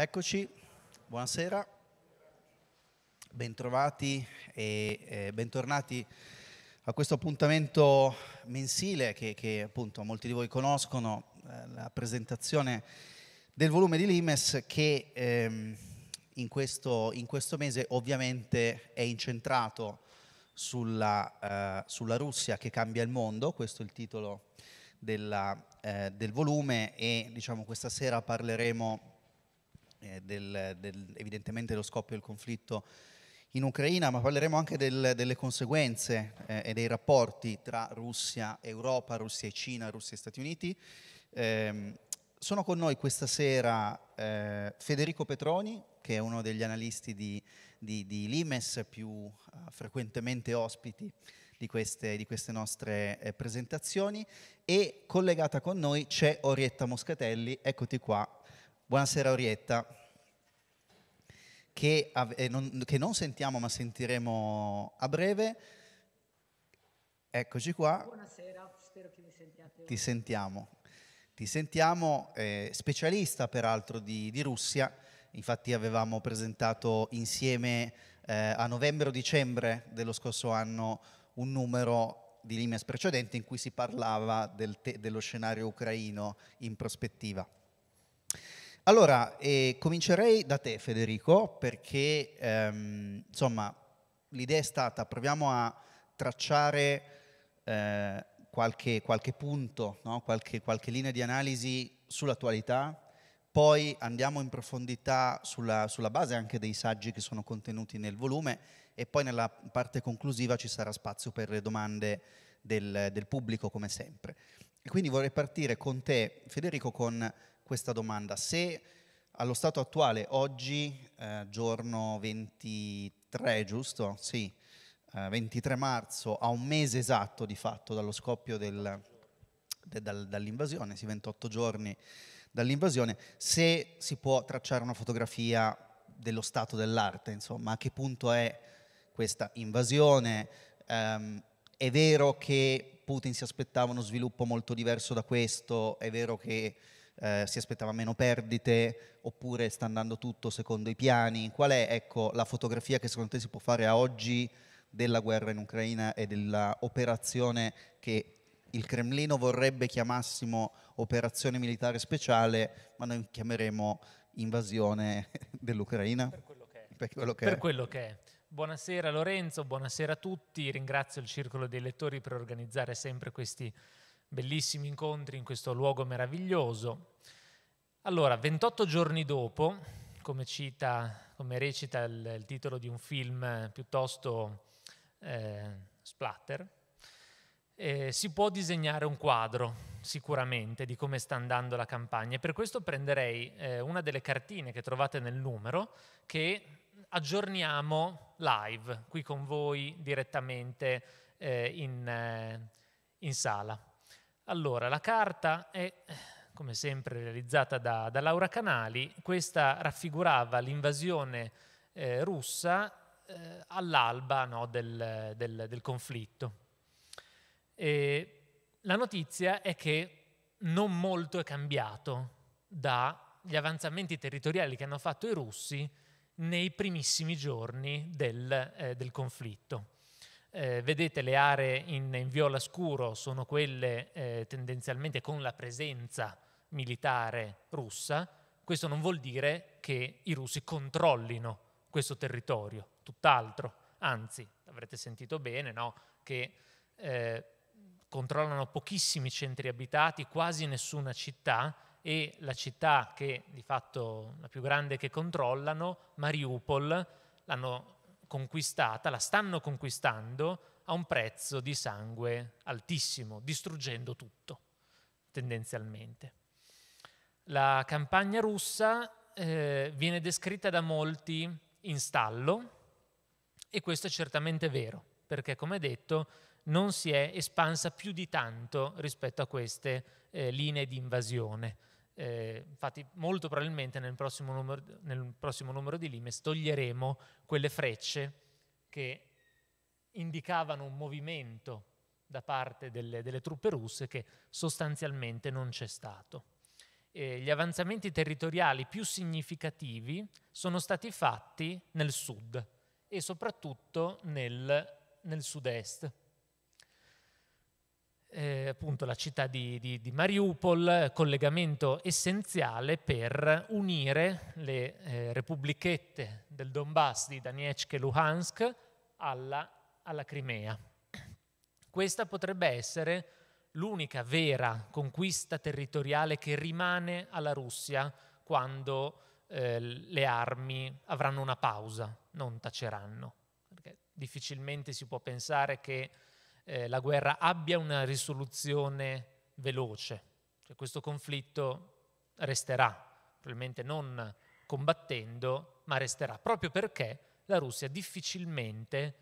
Eccoci, buonasera, bentrovati e eh, bentornati a questo appuntamento mensile che, che, appunto molti di voi conoscono, eh, la presentazione del volume di Limes che ehm, in, questo, in, questo, mese ovviamente è incentrato sulla, eh, sulla, Russia che cambia il mondo, questo è il titolo della, eh, del volume e diciamo questa sera parleremo eh, del, del, evidentemente dello scoppio del conflitto in Ucraina, ma parleremo anche del, delle conseguenze eh, e dei rapporti tra Russia, e Europa, Russia e Cina, Russia e Stati Uniti. Eh, sono con noi questa sera eh, Federico Petroni, che è uno degli analisti di, di, di Limes, più eh, frequentemente ospiti di queste, di queste, nostre eh, presentazioni e collegata con noi c'è Orietta Moscatelli, eccoti qua Buonasera Orietta, che, eh, non, che non sentiamo ma sentiremo a breve. Eccoci qua. Buonasera, spero che mi sentiate. Ti sentiamo. Ti sentiamo, eh, specialista peraltro di, di Russia, infatti avevamo presentato insieme eh, a novembre o dicembre dello scorso anno un numero di Limes precedente in cui si parlava del te- dello scenario ucraino in prospettiva. Allora, eh, comincerei da te Federico, perché ehm, insomma l'idea è stata proviamo a tracciare eh, qualche, qualche, punto, no? qualche, qualche linea di analisi sull'attualità, poi andiamo in profondità sulla, sulla, base anche dei saggi che sono contenuti nel volume e poi nella parte conclusiva ci sarà spazio per le domande del, del pubblico come sempre. E quindi vorrei partire con te Federico con questa domanda. Se allo stato attuale, oggi, eh, giorno 23, giusto? Sì, eh, 23 marzo, a un mese esatto di fatto dallo scoppio del, de, dal, dall'invasione, sì, 28 giorni dall'invasione, se si può tracciare una fotografia dello stato dell'arte, insomma, a che punto è questa invasione? Um, è vero che Putin si aspettava uno sviluppo molto diverso da questo, è vero che eh, si aspettava meno perdite oppure sta andando tutto secondo i piani? Qual è ecco, la fotografia che secondo te si può fare a oggi della guerra in Ucraina e dell'operazione che il Cremlino vorrebbe chiamassimo operazione militare speciale, ma noi chiameremo invasione dell'Ucraina? Per quello che è. Per quello che per è. Quello che è. Buonasera Lorenzo, buonasera a tutti, ringrazio il Circolo dei Lettori per organizzare sempre questi bellissimi incontri in questo luogo meraviglioso. Allora, 28 giorni dopo, come, cita, come recita il, il, titolo di un film eh, piuttosto eh, splatter, eh, si può disegnare un quadro sicuramente di come sta andando la campagna e per questo prenderei eh, una delle cartine che trovate nel numero che aggiorniamo live qui con voi direttamente eh, in, eh, in sala. Allora, la carta è come sempre realizzata da, da Laura Canali, questa raffigurava l'invasione eh, russa eh, all'alba no, del, del, del, conflitto. E la notizia è che non molto è cambiato dagli avanzamenti territoriali che hanno fatto i russi nei primissimi giorni del, eh, del conflitto. Eh, vedete le aree in, in, viola scuro sono quelle eh, tendenzialmente con la presenza militare russa. Questo non vuol dire che i russi controllino questo territorio, tutt'altro. Anzi, avrete sentito bene, no? che eh, controllano pochissimi centri abitati, quasi nessuna città e la città che di fatto la più grande che controllano, Mariupol, l'hanno conquistata, la stanno conquistando a un prezzo di sangue altissimo, distruggendo tutto, tendenzialmente. La campagna russa eh, viene descritta da molti in stallo e questo è certamente vero, perché come detto non si è espansa più di tanto rispetto a queste eh, linee di invasione. Eh, infatti, molto probabilmente nel prossimo, numero, nel prossimo numero di Limes toglieremo quelle frecce che indicavano un movimento da parte delle, delle truppe russe che sostanzialmente non c'è stato. Eh, gli avanzamenti territoriali più significativi sono stati fatti nel sud e soprattutto nel, nel sud-est, eh, appunto la città di, di, di, Mariupol, collegamento essenziale per unire le eh, repubblichette del Donbass di Danetsk e Luhansk alla, alla Crimea. Questa potrebbe essere l'unica vera conquista territoriale che rimane alla Russia quando eh, le armi avranno una pausa, non taceranno. Perché difficilmente si può pensare che eh, la guerra abbia una risoluzione veloce, cioè, questo conflitto resterà, probabilmente non combattendo, ma resterà, proprio perché la Russia difficilmente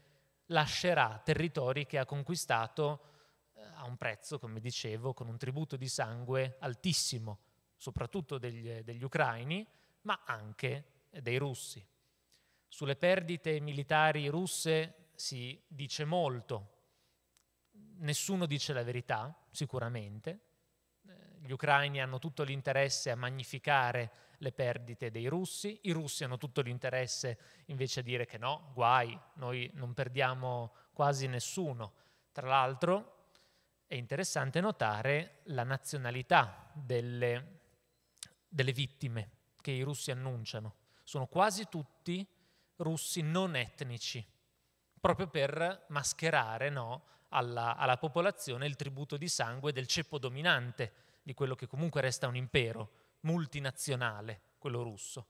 lascerà territori che ha conquistato eh, a un prezzo, come dicevo, con un tributo di sangue altissimo, soprattutto degli, eh, degli, ucraini, ma anche dei russi. Sulle perdite militari russe si dice molto, nessuno dice la verità, sicuramente. Eh, gli ucraini hanno tutto l'interesse a magnificare le perdite dei russi, i russi hanno tutto l'interesse invece a dire che no, guai, noi non perdiamo quasi nessuno. Tra l'altro è interessante notare la nazionalità delle, delle vittime che i russi annunciano. Sono quasi tutti russi non etnici, proprio per mascherare no, alla, alla popolazione il tributo di sangue del ceppo dominante, di quello che comunque resta un impero multinazionale, quello russo.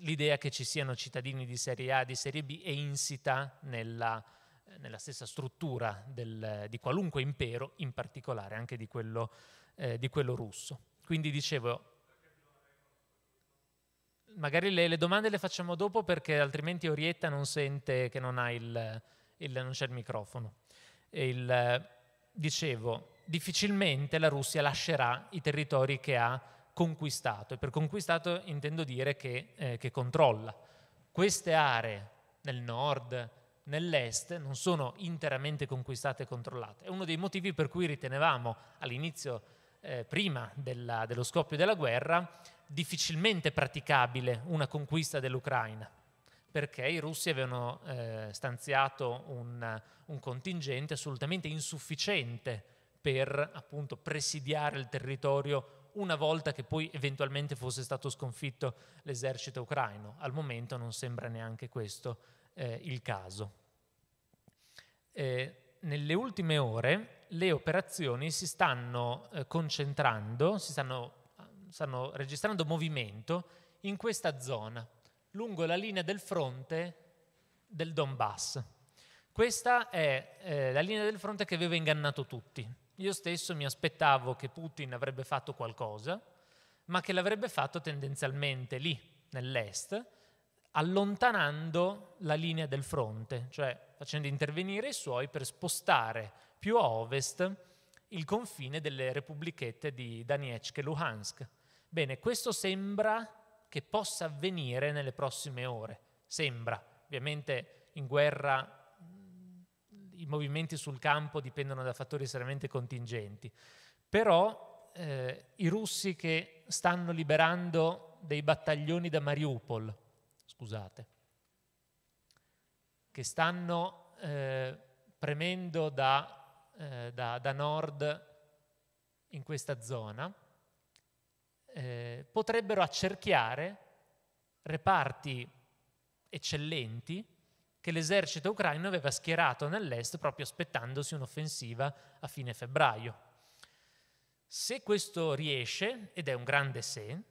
L'idea che ci siano cittadini di serie A di serie B è insita nella, nella stessa struttura del, di qualunque impero, in particolare anche di quello, eh, di quello russo. Quindi dicevo, magari le, le, domande le facciamo dopo perché altrimenti Orietta non sente che non, il, il, non c'è il microfono. Il, eh, dicevo, difficilmente la Russia lascerà i territori che ha conquistato e per conquistato intendo dire che, eh, che controlla. Queste aree nel nord, nell'est non sono interamente conquistate e controllate. È uno dei motivi per cui ritenevamo all'inizio, eh, prima della, dello scoppio della guerra, difficilmente praticabile una conquista dell'Ucraina, perché i russi avevano eh, stanziato un, un, contingente assolutamente insufficiente per appunto presidiare il territorio una volta che poi eventualmente fosse stato sconfitto l'esercito ucraino. Al momento non sembra neanche questo eh, il caso. Eh, nelle ultime ore le operazioni si stanno eh, concentrando, si stanno, stanno registrando movimento in questa zona, lungo la linea del fronte del Donbass. Questa è eh, la linea del fronte che aveva ingannato tutti. Io stesso mi aspettavo che Putin avrebbe fatto qualcosa, ma che l'avrebbe fatto tendenzialmente lì, nell'est, allontanando la linea del fronte, cioè facendo intervenire i suoi per spostare più a ovest il confine delle repubblichette di Danetsk e Luhansk. Bene, questo sembra che possa avvenire nelle prossime ore. Sembra, ovviamente in guerra mm, i movimenti sul campo dipendono da fattori estremamente contingenti, però eh, i russi che stanno liberando dei battaglioni da Mariupol, scusate, che stanno eh, premendo da, eh, da, da nord in questa zona, eh, potrebbero accerchiare reparti eccellenti che l'esercito ucraino aveva schierato nell'est proprio aspettandosi un'offensiva a fine febbraio. Se questo riesce, ed è un grande se,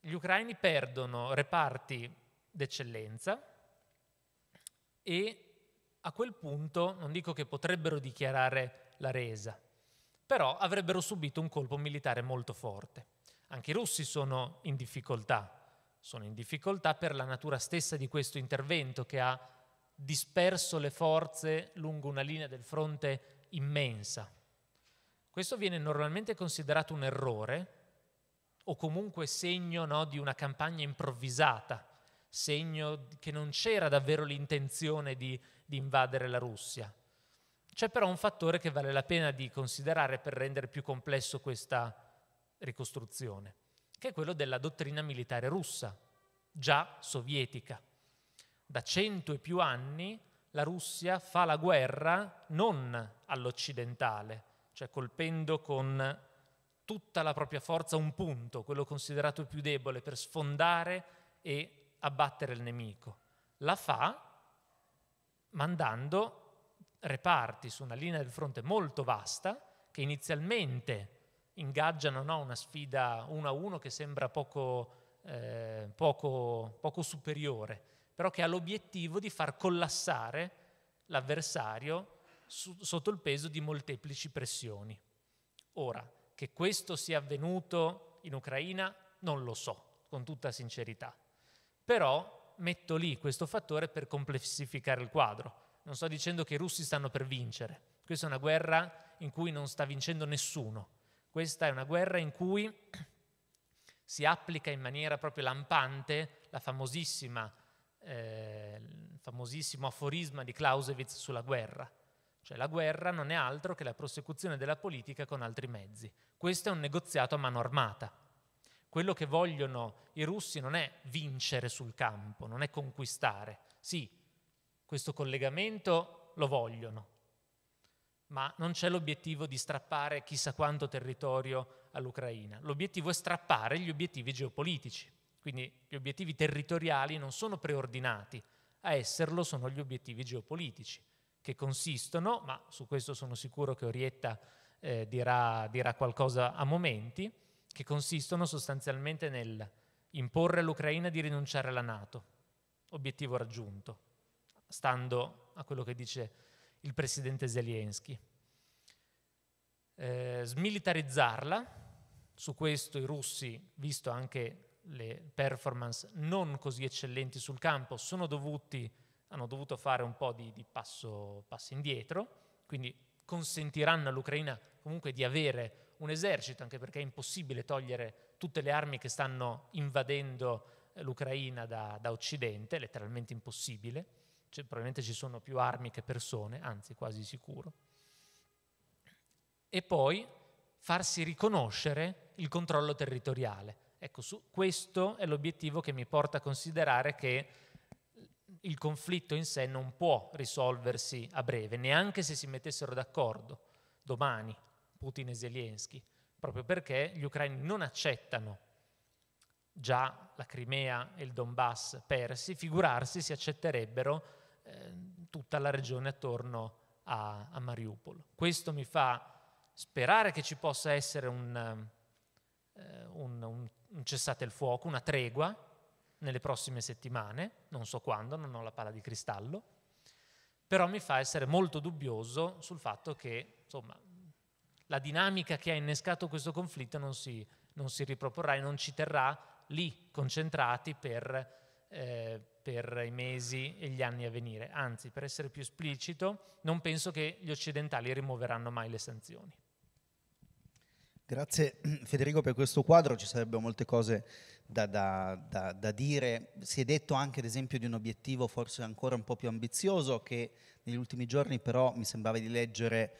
gli ucraini perdono reparti d'eccellenza e a quel punto non dico che potrebbero dichiarare la resa, però avrebbero subito un colpo militare molto forte. Anche i russi sono in difficoltà, sono in difficoltà per la natura stessa di questo intervento che ha disperso le forze lungo una linea del fronte immensa. Questo viene normalmente considerato un errore o comunque segno no, di una campagna improvvisata, segno che non c'era davvero l'intenzione di, di invadere la Russia. C'è però un fattore che vale la pena di considerare per rendere più complesso questa, ricostruzione, che è quello della dottrina militare russa, già sovietica. Da cento e più anni la Russia fa la guerra non all'occidentale, cioè colpendo con tutta la propria forza un punto, quello considerato più debole, per sfondare e abbattere il nemico. La fa mandando reparti su una linea del fronte molto vasta che inizialmente ingaggiano no, una sfida uno a uno che sembra poco, eh, poco, poco superiore, però che ha l'obiettivo di far collassare l'avversario su, sotto il peso di molteplici pressioni. Ora, che questo sia avvenuto in Ucraina non lo so, con tutta sincerità, però metto lì questo fattore per complessificare il quadro. Non sto dicendo che i russi stanno per vincere, questa è una guerra in cui non sta vincendo nessuno, questa è una guerra in cui si applica in maniera proprio lampante la famosissima, eh, il famosissimo aforisma di Clausewitz sulla guerra. Cioè la guerra non è altro che la prosecuzione della politica con altri mezzi. Questo è un negoziato a mano armata. Quello che vogliono i russi non è vincere sul campo, non è conquistare. Sì, questo collegamento lo vogliono, ma non c'è l'obiettivo di strappare chissà quanto territorio all'Ucraina. L'obiettivo è strappare gli obiettivi geopolitici, quindi gli obiettivi territoriali non sono preordinati, a esserlo sono gli obiettivi geopolitici, che consistono, ma su questo sono sicuro che Orietta eh, dirà, dirà qualcosa a momenti, che consistono sostanzialmente nel imporre all'Ucraina di rinunciare alla Nato, obiettivo raggiunto, stando a quello che dice il presidente Zelensky. Eh, smilitarizzarla, su questo i russi, visto anche le performance non così eccellenti sul campo, dovuti, hanno dovuto fare un po' di, di passo, passo indietro, quindi consentiranno all'Ucraina comunque di avere un esercito, anche perché è impossibile togliere tutte le armi che stanno invadendo eh, l'Ucraina da, da Occidente, letteralmente impossibile cioè, probabilmente ci sono più armi che persone, anzi quasi sicuro, e poi farsi riconoscere il controllo territoriale. Ecco, su, questo è l'obiettivo che mi porta a considerare che il conflitto in sé non può risolversi a breve, neanche se si mettessero d'accordo domani Putin e Zelensky, proprio perché gli ucraini non accettano già la Crimea e il Donbass persi, figurarsi se accetterebbero Ehm, tutta la regione attorno a, a, Mariupol. Questo mi fa sperare che ci possa essere un, eh, un, un, un cessate il fuoco, una tregua nelle prossime settimane, non so quando, non ho la palla di cristallo, però mi fa essere molto dubbioso sul fatto che insomma, la dinamica che ha innescato questo conflitto non si, non si riproporrà e non ci terrà lì concentrati per eh, per i mesi e gli anni a venire. Anzi, per essere più esplicito, non penso che gli occidentali rimuoveranno mai le sanzioni. Grazie Federico per questo quadro, ci sarebbero molte cose da, da, da, da, dire. Si è detto anche ad esempio di un obiettivo forse ancora un po' più ambizioso che negli ultimi giorni però mi sembrava di leggere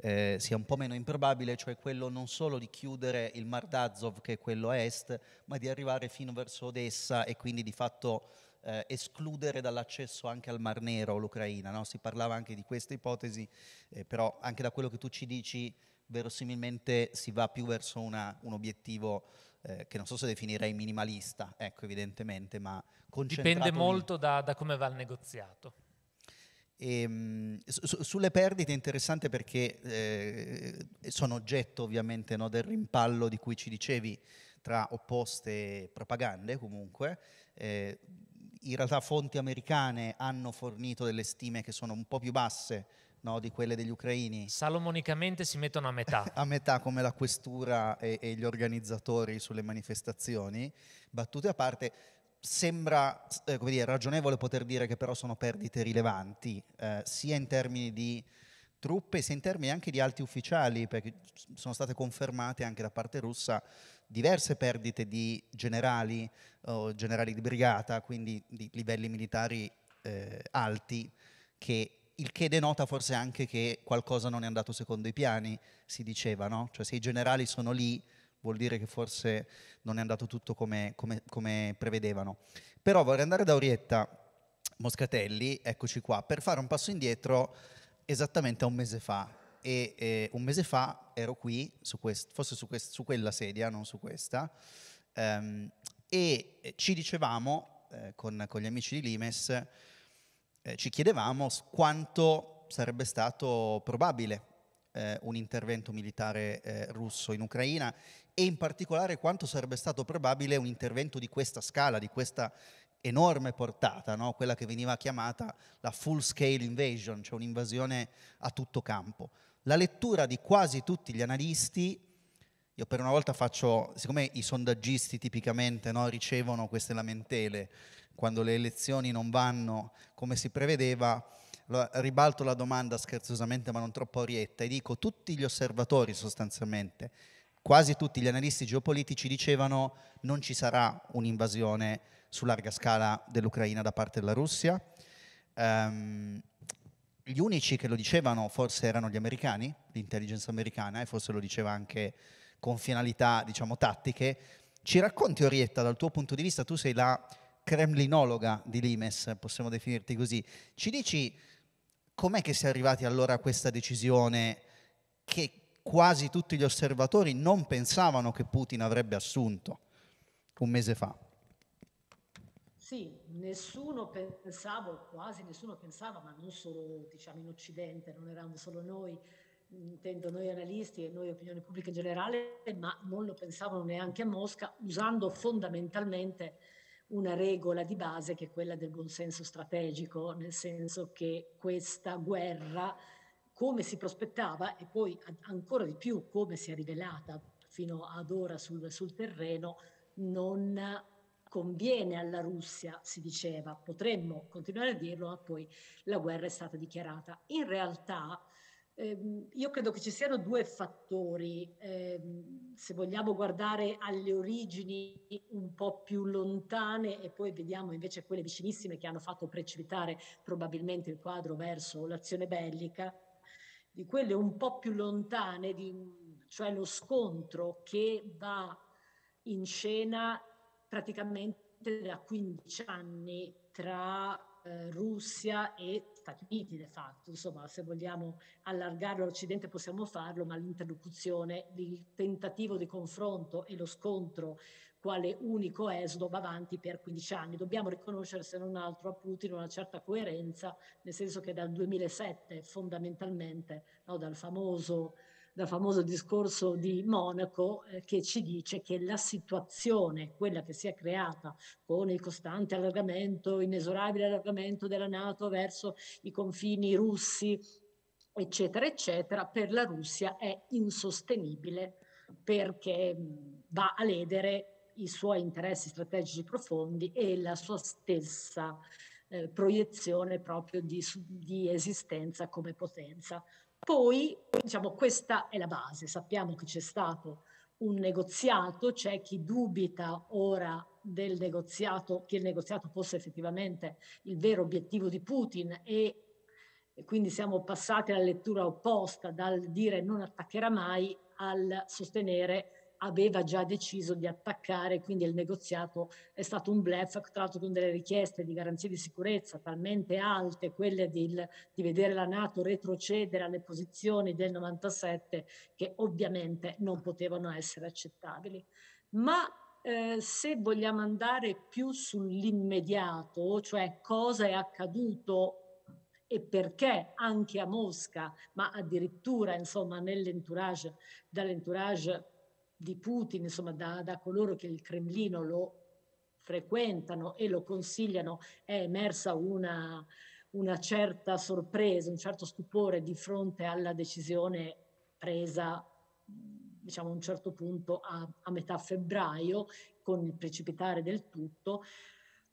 eh, sia un po' meno improbabile, cioè quello non solo di chiudere il Mar d'Azov, che è quello a est, ma di arrivare fino verso Odessa e quindi di fatto eh, escludere dall'accesso anche al Mar Nero l'Ucraina. No? Si parlava anche di questa ipotesi, eh, però anche da quello che tu ci dici, verosimilmente si va più verso una, un obiettivo eh, che non so se definirei minimalista, ecco evidentemente, ma concentrato. Dipende molto da, da come va il negoziato. E, ehm, su, sulle perdite è interessante perché eh, sono oggetto ovviamente no, del rimpallo di cui ci dicevi tra opposte propagande comunque. Eh, in realtà fonti americane hanno fornito delle stime che sono un po' più basse no, di quelle degli ucraini. Salomonicamente si mettono a metà. a metà come la questura e, e gli organizzatori sulle manifestazioni. Battute a parte, sembra eh, dire, ragionevole poter dire che però sono perdite rilevanti, eh, sia in termini di truppe, sia in termini anche di alti ufficiali, perché sono state confermate anche da parte russa diverse perdite di generali o generali di brigata, quindi di livelli militari eh, alti, che il che denota forse anche che qualcosa non è andato secondo i piani, si diceva, no? Cioè se i generali sono lì vuol dire che forse non è andato tutto come, come, come prevedevano. Però vorrei andare da Orietta Moscatelli, eccoci qua, per fare un passo indietro esattamente a un mese fa. E eh, un mese fa ero qui, su quest- forse su, quest- su, quella sedia, non su questa, ehm, e eh, ci dicevamo eh, con, con, gli amici di Limes, eh, ci chiedevamo quanto sarebbe stato probabile eh, un intervento militare eh, russo in Ucraina e in particolare quanto sarebbe stato probabile un intervento di questa scala, di questa enorme portata, no? quella che veniva chiamata la full scale invasion, cioè un'invasione a tutto campo. La lettura di quasi tutti gli analisti, io per una volta faccio, siccome i sondaggisti tipicamente no, ricevono queste lamentele quando le elezioni non vanno come si prevedeva, ribalto la domanda scherzosamente ma non troppo orietta e dico tutti gli osservatori sostanzialmente quasi tutti gli analisti geopolitici dicevano non ci sarà un'invasione su larga scala dell'Ucraina da parte della Russia. Um, gli unici che lo dicevano forse erano gli americani, l'intelligence americana, e forse lo diceva anche con finalità, diciamo, tattiche. Ci racconti, Orietta, dal tuo punto di vista, tu sei la kremlinologa di Limes, possiamo definirti così. Ci dici com'è che si è arrivati allora a questa decisione che quasi tutti gli osservatori non pensavano che Putin avrebbe assunto un mese fa. Sì, nessuno pensava, quasi nessuno pensava, ma non solo diciamo, in Occidente, non eravamo solo noi, intendo noi analisti e noi opinione pubblica in generale, ma non lo pensavano neanche a Mosca, usando fondamentalmente una regola di base che è quella del buonsenso strategico, nel senso che questa guerra come si prospettava e poi ancora di più come si è rivelata fino ad ora sul, sul terreno, non conviene alla Russia, si diceva, potremmo continuare a dirlo, ma poi la guerra è stata dichiarata. In realtà ehm, io credo che ci siano due fattori, ehm, se vogliamo guardare alle origini un po' più lontane e poi vediamo invece quelle vicinissime che hanno fatto precipitare probabilmente il quadro verso l'azione bellica, di quelle un po' più lontane, di, cioè lo scontro che va in scena praticamente da 15 anni tra eh, Russia e Stati Uniti, de fatto. Insomma, se vogliamo allargarlo all'Occidente possiamo farlo, ma l'interlocuzione, il tentativo di confronto e lo scontro quale unico esodo va avanti per 15 anni. Dobbiamo riconoscere, se non altro, a Putin una certa coerenza, nel senso che dal 2007 fondamentalmente, no, dal, famoso, dal, famoso, discorso di Monaco, eh, che ci dice che la situazione, quella che si è creata con il costante allargamento, inesorabile allargamento della Nato verso i confini russi, eccetera, eccetera, per la Russia è insostenibile perché mm, va a ledere i suoi interessi strategici profondi e la sua stessa eh, proiezione proprio di, di esistenza come potenza. Poi, diciamo, questa è la base, sappiamo che c'è stato un negoziato, c'è chi dubita ora del negoziato, che il negoziato fosse effettivamente il vero obiettivo di Putin e quindi siamo passati alla lettura opposta dal dire non attaccherà mai al sostenere aveva già deciso di attaccare, quindi il negoziato è stato un blef, tra l'altro con delle richieste di garanzie di sicurezza talmente alte, quelle di, di vedere la Nato retrocedere alle posizioni del 97, che ovviamente non potevano essere accettabili. Ma eh, se vogliamo andare più sull'immediato, cioè cosa è accaduto e perché anche a Mosca, ma addirittura insomma nell'entourage, dall'entourage di Putin, insomma da, da coloro che il Cremlino lo frequentano e lo consigliano, è emersa una, una certa sorpresa, un certo stupore di fronte alla decisione presa diciamo a un certo punto a, a, metà febbraio con il precipitare del tutto.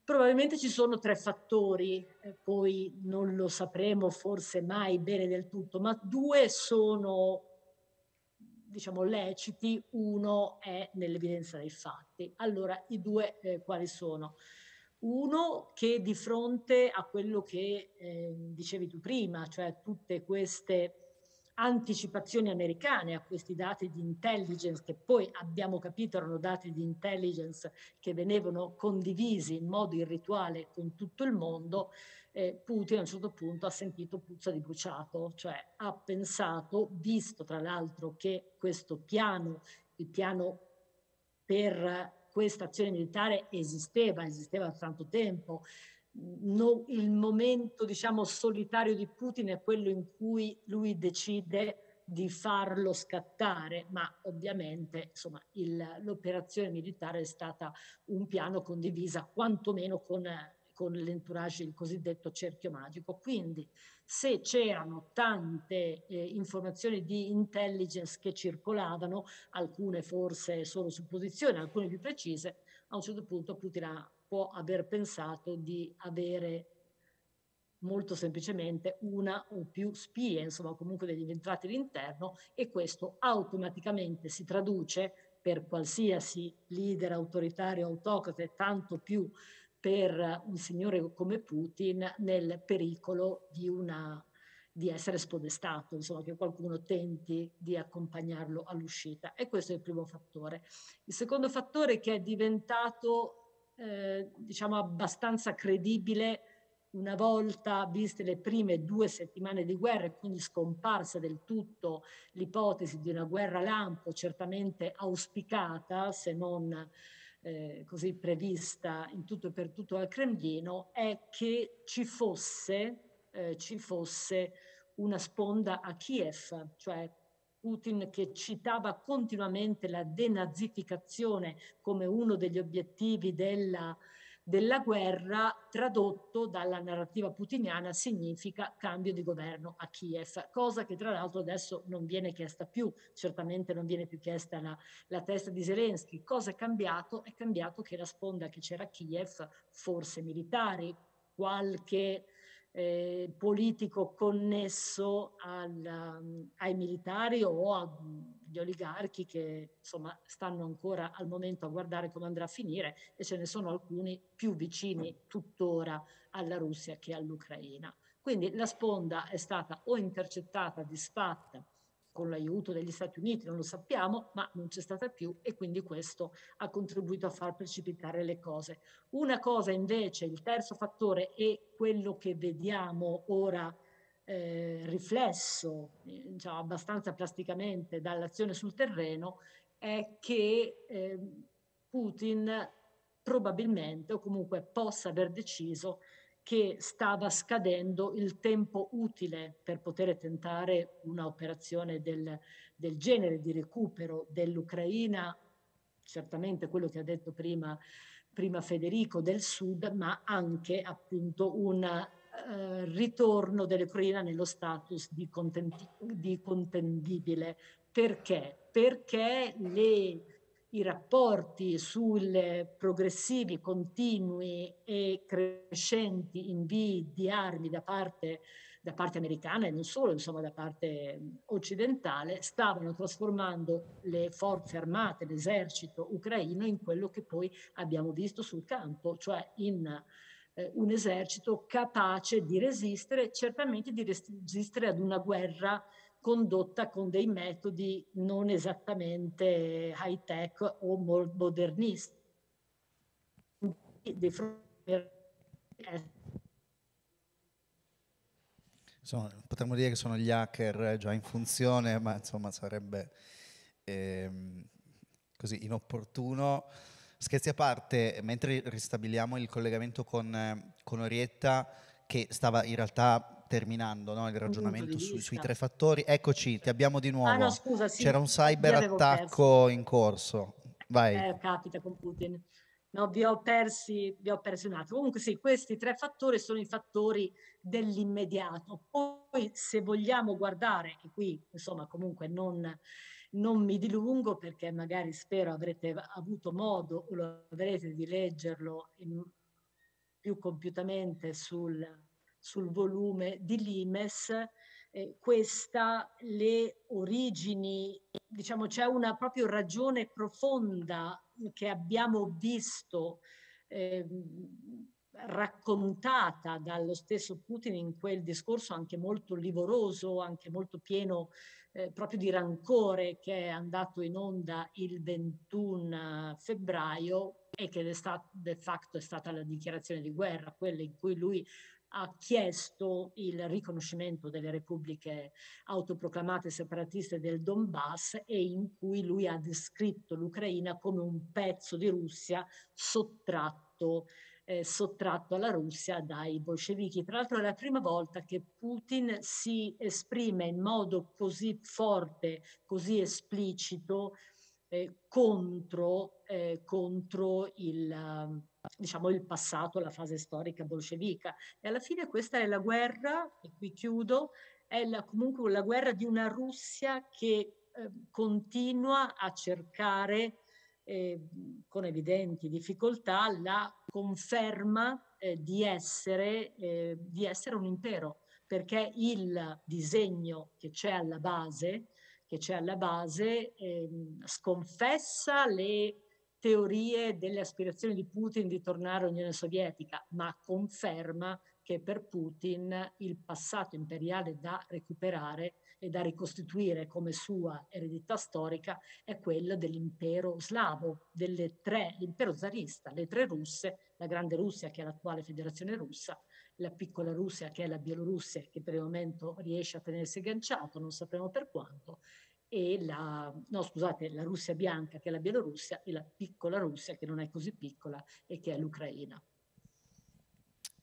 Probabilmente ci sono tre fattori, eh, poi non lo sapremo forse mai bene del tutto, ma due sono diciamo, leciti, uno è nell'evidenza dei fatti. Allora, i due eh, quali sono? Uno che di fronte a quello che eh, dicevi tu prima, cioè tutte queste anticipazioni americane a questi dati di intelligence che poi abbiamo capito erano dati di intelligence che venivano condivisi in modo irrituale con tutto il mondo, eh, Putin a un certo punto ha sentito puzza di bruciato, cioè ha pensato, visto tra l'altro che questo piano, il piano per questa azione militare esisteva, esisteva da tanto tempo, No, il momento diciamo solitario di Putin è quello in cui lui decide di farlo scattare, ma ovviamente insomma, il, l'operazione militare è stata un piano condivisa quantomeno con con l'entourage, il cosiddetto cerchio magico. Quindi se c'erano tante eh, informazioni di intelligence che circolavano, alcune forse solo supposizioni, alcune più precise, a un certo punto Putin può aver pensato di avere molto semplicemente una o più spie, insomma comunque degli entrati all'interno e questo automaticamente si traduce per qualsiasi leader autoritario autocrate, tanto più per un signore come Putin nel pericolo di, una, di essere spodestato, insomma che qualcuno tenti di accompagnarlo all'uscita. E questo è il primo fattore. Il secondo fattore è che è diventato eh, diciamo abbastanza credibile una volta viste le prime due settimane di guerra e quindi scomparsa del tutto l'ipotesi di una guerra lampo certamente auspicata se non eh, così prevista in tutto e per tutto al Cremlino è che ci fosse, eh, ci fosse una sponda a Kiev, cioè Putin che citava continuamente la denazificazione come uno degli obiettivi della della guerra tradotto dalla narrativa putiniana significa cambio di governo a Kiev, cosa che tra l'altro adesso non viene chiesta più, certamente non viene più chiesta la, la testa di Zelensky. Cosa è cambiato? È cambiato che la sponda che c'era a Kiev, forse militari, qualche eh, politico connesso al, um, ai militari o agli mm, oligarchi che insomma stanno ancora al momento a guardare come andrà a finire e ce ne sono alcuni più vicini tuttora alla Russia che all'Ucraina. Quindi la sponda è stata o intercettata, disfatta con l'aiuto degli Stati Uniti, non lo sappiamo, ma non c'è stata più e quindi questo ha contribuito a far precipitare le cose. Una cosa invece, il terzo fattore è quello che vediamo ora eh, riflesso eh, diciamo, abbastanza plasticamente dall'azione sul terreno, è che eh, Putin probabilmente o comunque possa aver deciso che stava scadendo il tempo utile per poter tentare un'operazione del, del genere di recupero dell'Ucraina, certamente quello che ha detto prima, prima Federico del Sud, ma anche appunto un eh, ritorno dell'Ucraina nello status di, contendi- di contendibile. Perché? Perché le i rapporti sui progressivi, continui e crescenti invii di armi da parte, da parte americana e non solo, insomma da parte occidentale, stavano trasformando le forze armate, l'esercito ucraino in quello che poi abbiamo visto sul campo, cioè in eh, un esercito capace di resistere, certamente di resistere ad una guerra eh, condotta con dei metodi non esattamente high tech o modernisti. Insomma, potremmo dire che sono gli hacker già in funzione, ma insomma sarebbe ehm, così inopportuno. Scherzi a parte, mentre ristabiliamo il collegamento con, con Orietta, che stava in realtà terminando no, il ragionamento su, sui tre fattori. Eccoci, ti abbiamo di nuovo. Ah, no, scusa, sì, C'era un cyberattacco in corso. Vai. Eh, capita con Putin. No, vi ho, persi, vi ho persi un attimo. Comunque sì, questi tre fattori sono i fattori dell'immediato. Poi se vogliamo guardare, e qui insomma comunque non, non mi dilungo perché magari spero avrete avuto modo o lo avrete di leggerlo in, più compiutamente sul, sul volume di Limes, eh, questa le origini, diciamo c'è una proprio ragione profonda che abbiamo visto eh, raccontata dallo stesso Putin in quel discorso anche molto livoroso, anche molto pieno eh, proprio di rancore che è andato in onda il 21 febbraio e che de, de facto è stata la dichiarazione di guerra, quella in cui lui ha chiesto il riconoscimento delle repubbliche autoproclamate separatiste del Donbass e in cui lui ha descritto l'Ucraina come un pezzo di Russia sottratto eh, sottratto alla Russia dai bolscevichi. Tra l'altro è la prima volta che Putin si esprime in modo così forte, così esplicito eh, contro, eh, contro il, diciamo, il passato, la fase storica bolscevica. E alla fine questa è la guerra, e qui chiudo, è la, comunque la guerra di una Russia che eh, continua a cercare eh, con evidenti difficoltà la conferma eh, di, essere, ehm, di essere un impero, perché il disegno che c'è alla base, che c'è alla base ehm, sconfessa le teorie delle aspirazioni di Putin di tornare all'Unione Sovietica, ma conferma che per Putin il passato imperiale da recuperare e da ricostituire come sua eredità storica è quello dell'impero slavo, delle tre, l'impero zarista, le tre russe, la grande Russia che è l'attuale federazione russa, la piccola Russia che è la Bielorussia che per il momento riesce a tenersi agganciato, non sappiamo per quanto, e la, no, scusate, la Russia bianca che è la Bielorussia e la piccola Russia che non è così piccola e che è l'Ucraina.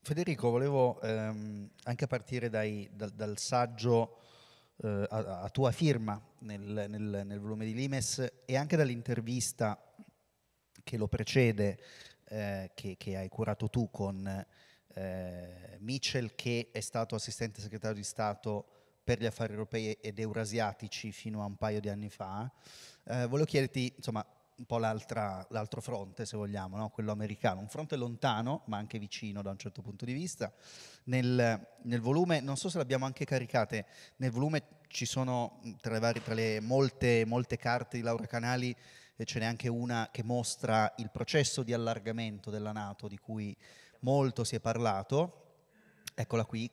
Federico, volevo ehm, anche partire dai, dal, dal, saggio eh, a, a, tua firma nel, nel, nel, volume di Limes e anche dall'intervista che lo precede, eh, che, che, hai curato tu con eh, Mitchell, che è stato assistente segretario di Stato per gli affari europei ed eurasiatici fino a un paio di anni fa. Eh, volevo chiederti, insomma, un po' l'altro fronte, se vogliamo, no? quello americano, un fronte lontano ma anche vicino da un certo punto di vista. Nel, nel volume, non so se l'abbiamo anche caricate, nel volume ci sono tra le, varie, tra le molte, molte carte di Laura Canali, eh, ce n'è anche una che mostra il processo di allargamento della Nato di cui molto si è parlato. Eccola qui,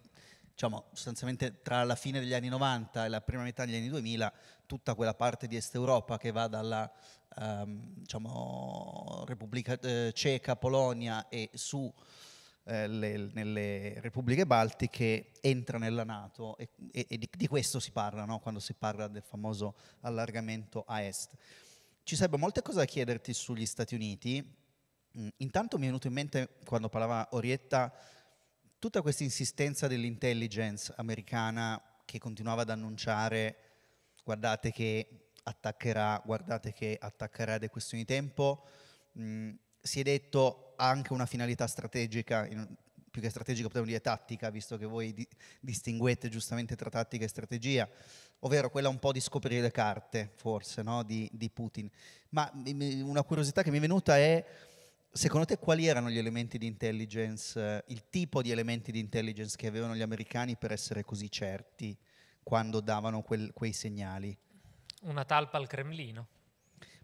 diciamo, sostanzialmente tra la fine degli anni 90 e la prima metà degli anni 2000, tutta quella parte di Est Europa che va dalla ehm, diciamo, Repubblica eh, Ceca, Polonia e su eh, le, nelle repubbliche baltiche entra nella Nato e, e, e di, di, questo si parla no? quando si parla del famoso allargamento a Est. Ci sarebbero molte cose da chiederti sugli Stati Uniti. Mm, intanto mi è venuto in mente quando parlava Orietta tutta questa insistenza dell'intelligence americana che continuava ad annunciare guardate che attaccherà, guardate che attaccherà ed è questione di tempo, mh, mm, si è detto ha anche una finalità strategica, in, più che strategica potremmo dire tattica, visto che voi di, distinguete giustamente tra tattica e strategia, ovvero quella un po' di scoprire le carte, forse, no? di, di Putin. Ma mh, mm, mm, una curiosità che mi è venuta è secondo te quali erano gli elementi di intelligence, eh, il tipo di elementi di intelligence che avevano gli americani per essere così certi quando davano quel, quei segnali? Una talpa al Cremlino.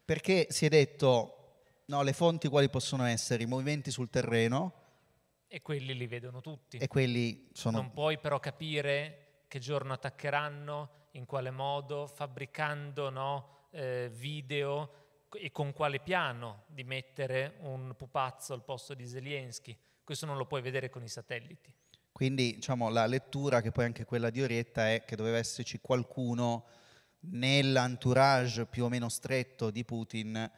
Perché si è detto, no, le fonti quali possono essere? I movimenti sul terreno. E quelli li vedono tutti. E quelli sono... Non puoi però capire che giorno attaccheranno, in quale modo, fabbricando no, eh, video e con quale piano di mettere un pupazzo al posto di Zelensky. Questo non lo puoi vedere con i satelliti. Quindi diciamo, la lettura, che poi anche quella di Orietta, è che doveva esserci qualcuno nell'entourage più o meno stretto di Putin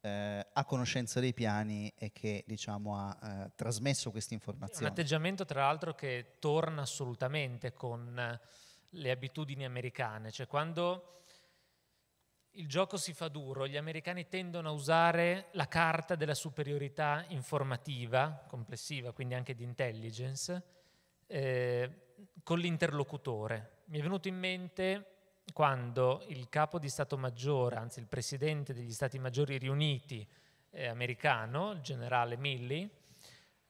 eh, a conoscenza dei piani e che diciamo, ha eh, trasmesso queste informazioni. Un atteggiamento tra l'altro che torna assolutamente con eh, le abitudini americane, cioè quando il gioco si fa duro, gli americani tendono a usare la carta della superiorità informativa, complessiva, quindi anche di intelligence, eh, con l'interlocutore. Mi è venuto in mente quando il capo di Stato Maggiore, anzi il presidente degli Stati Maggiori riuniti eh, americano, il generale Milley,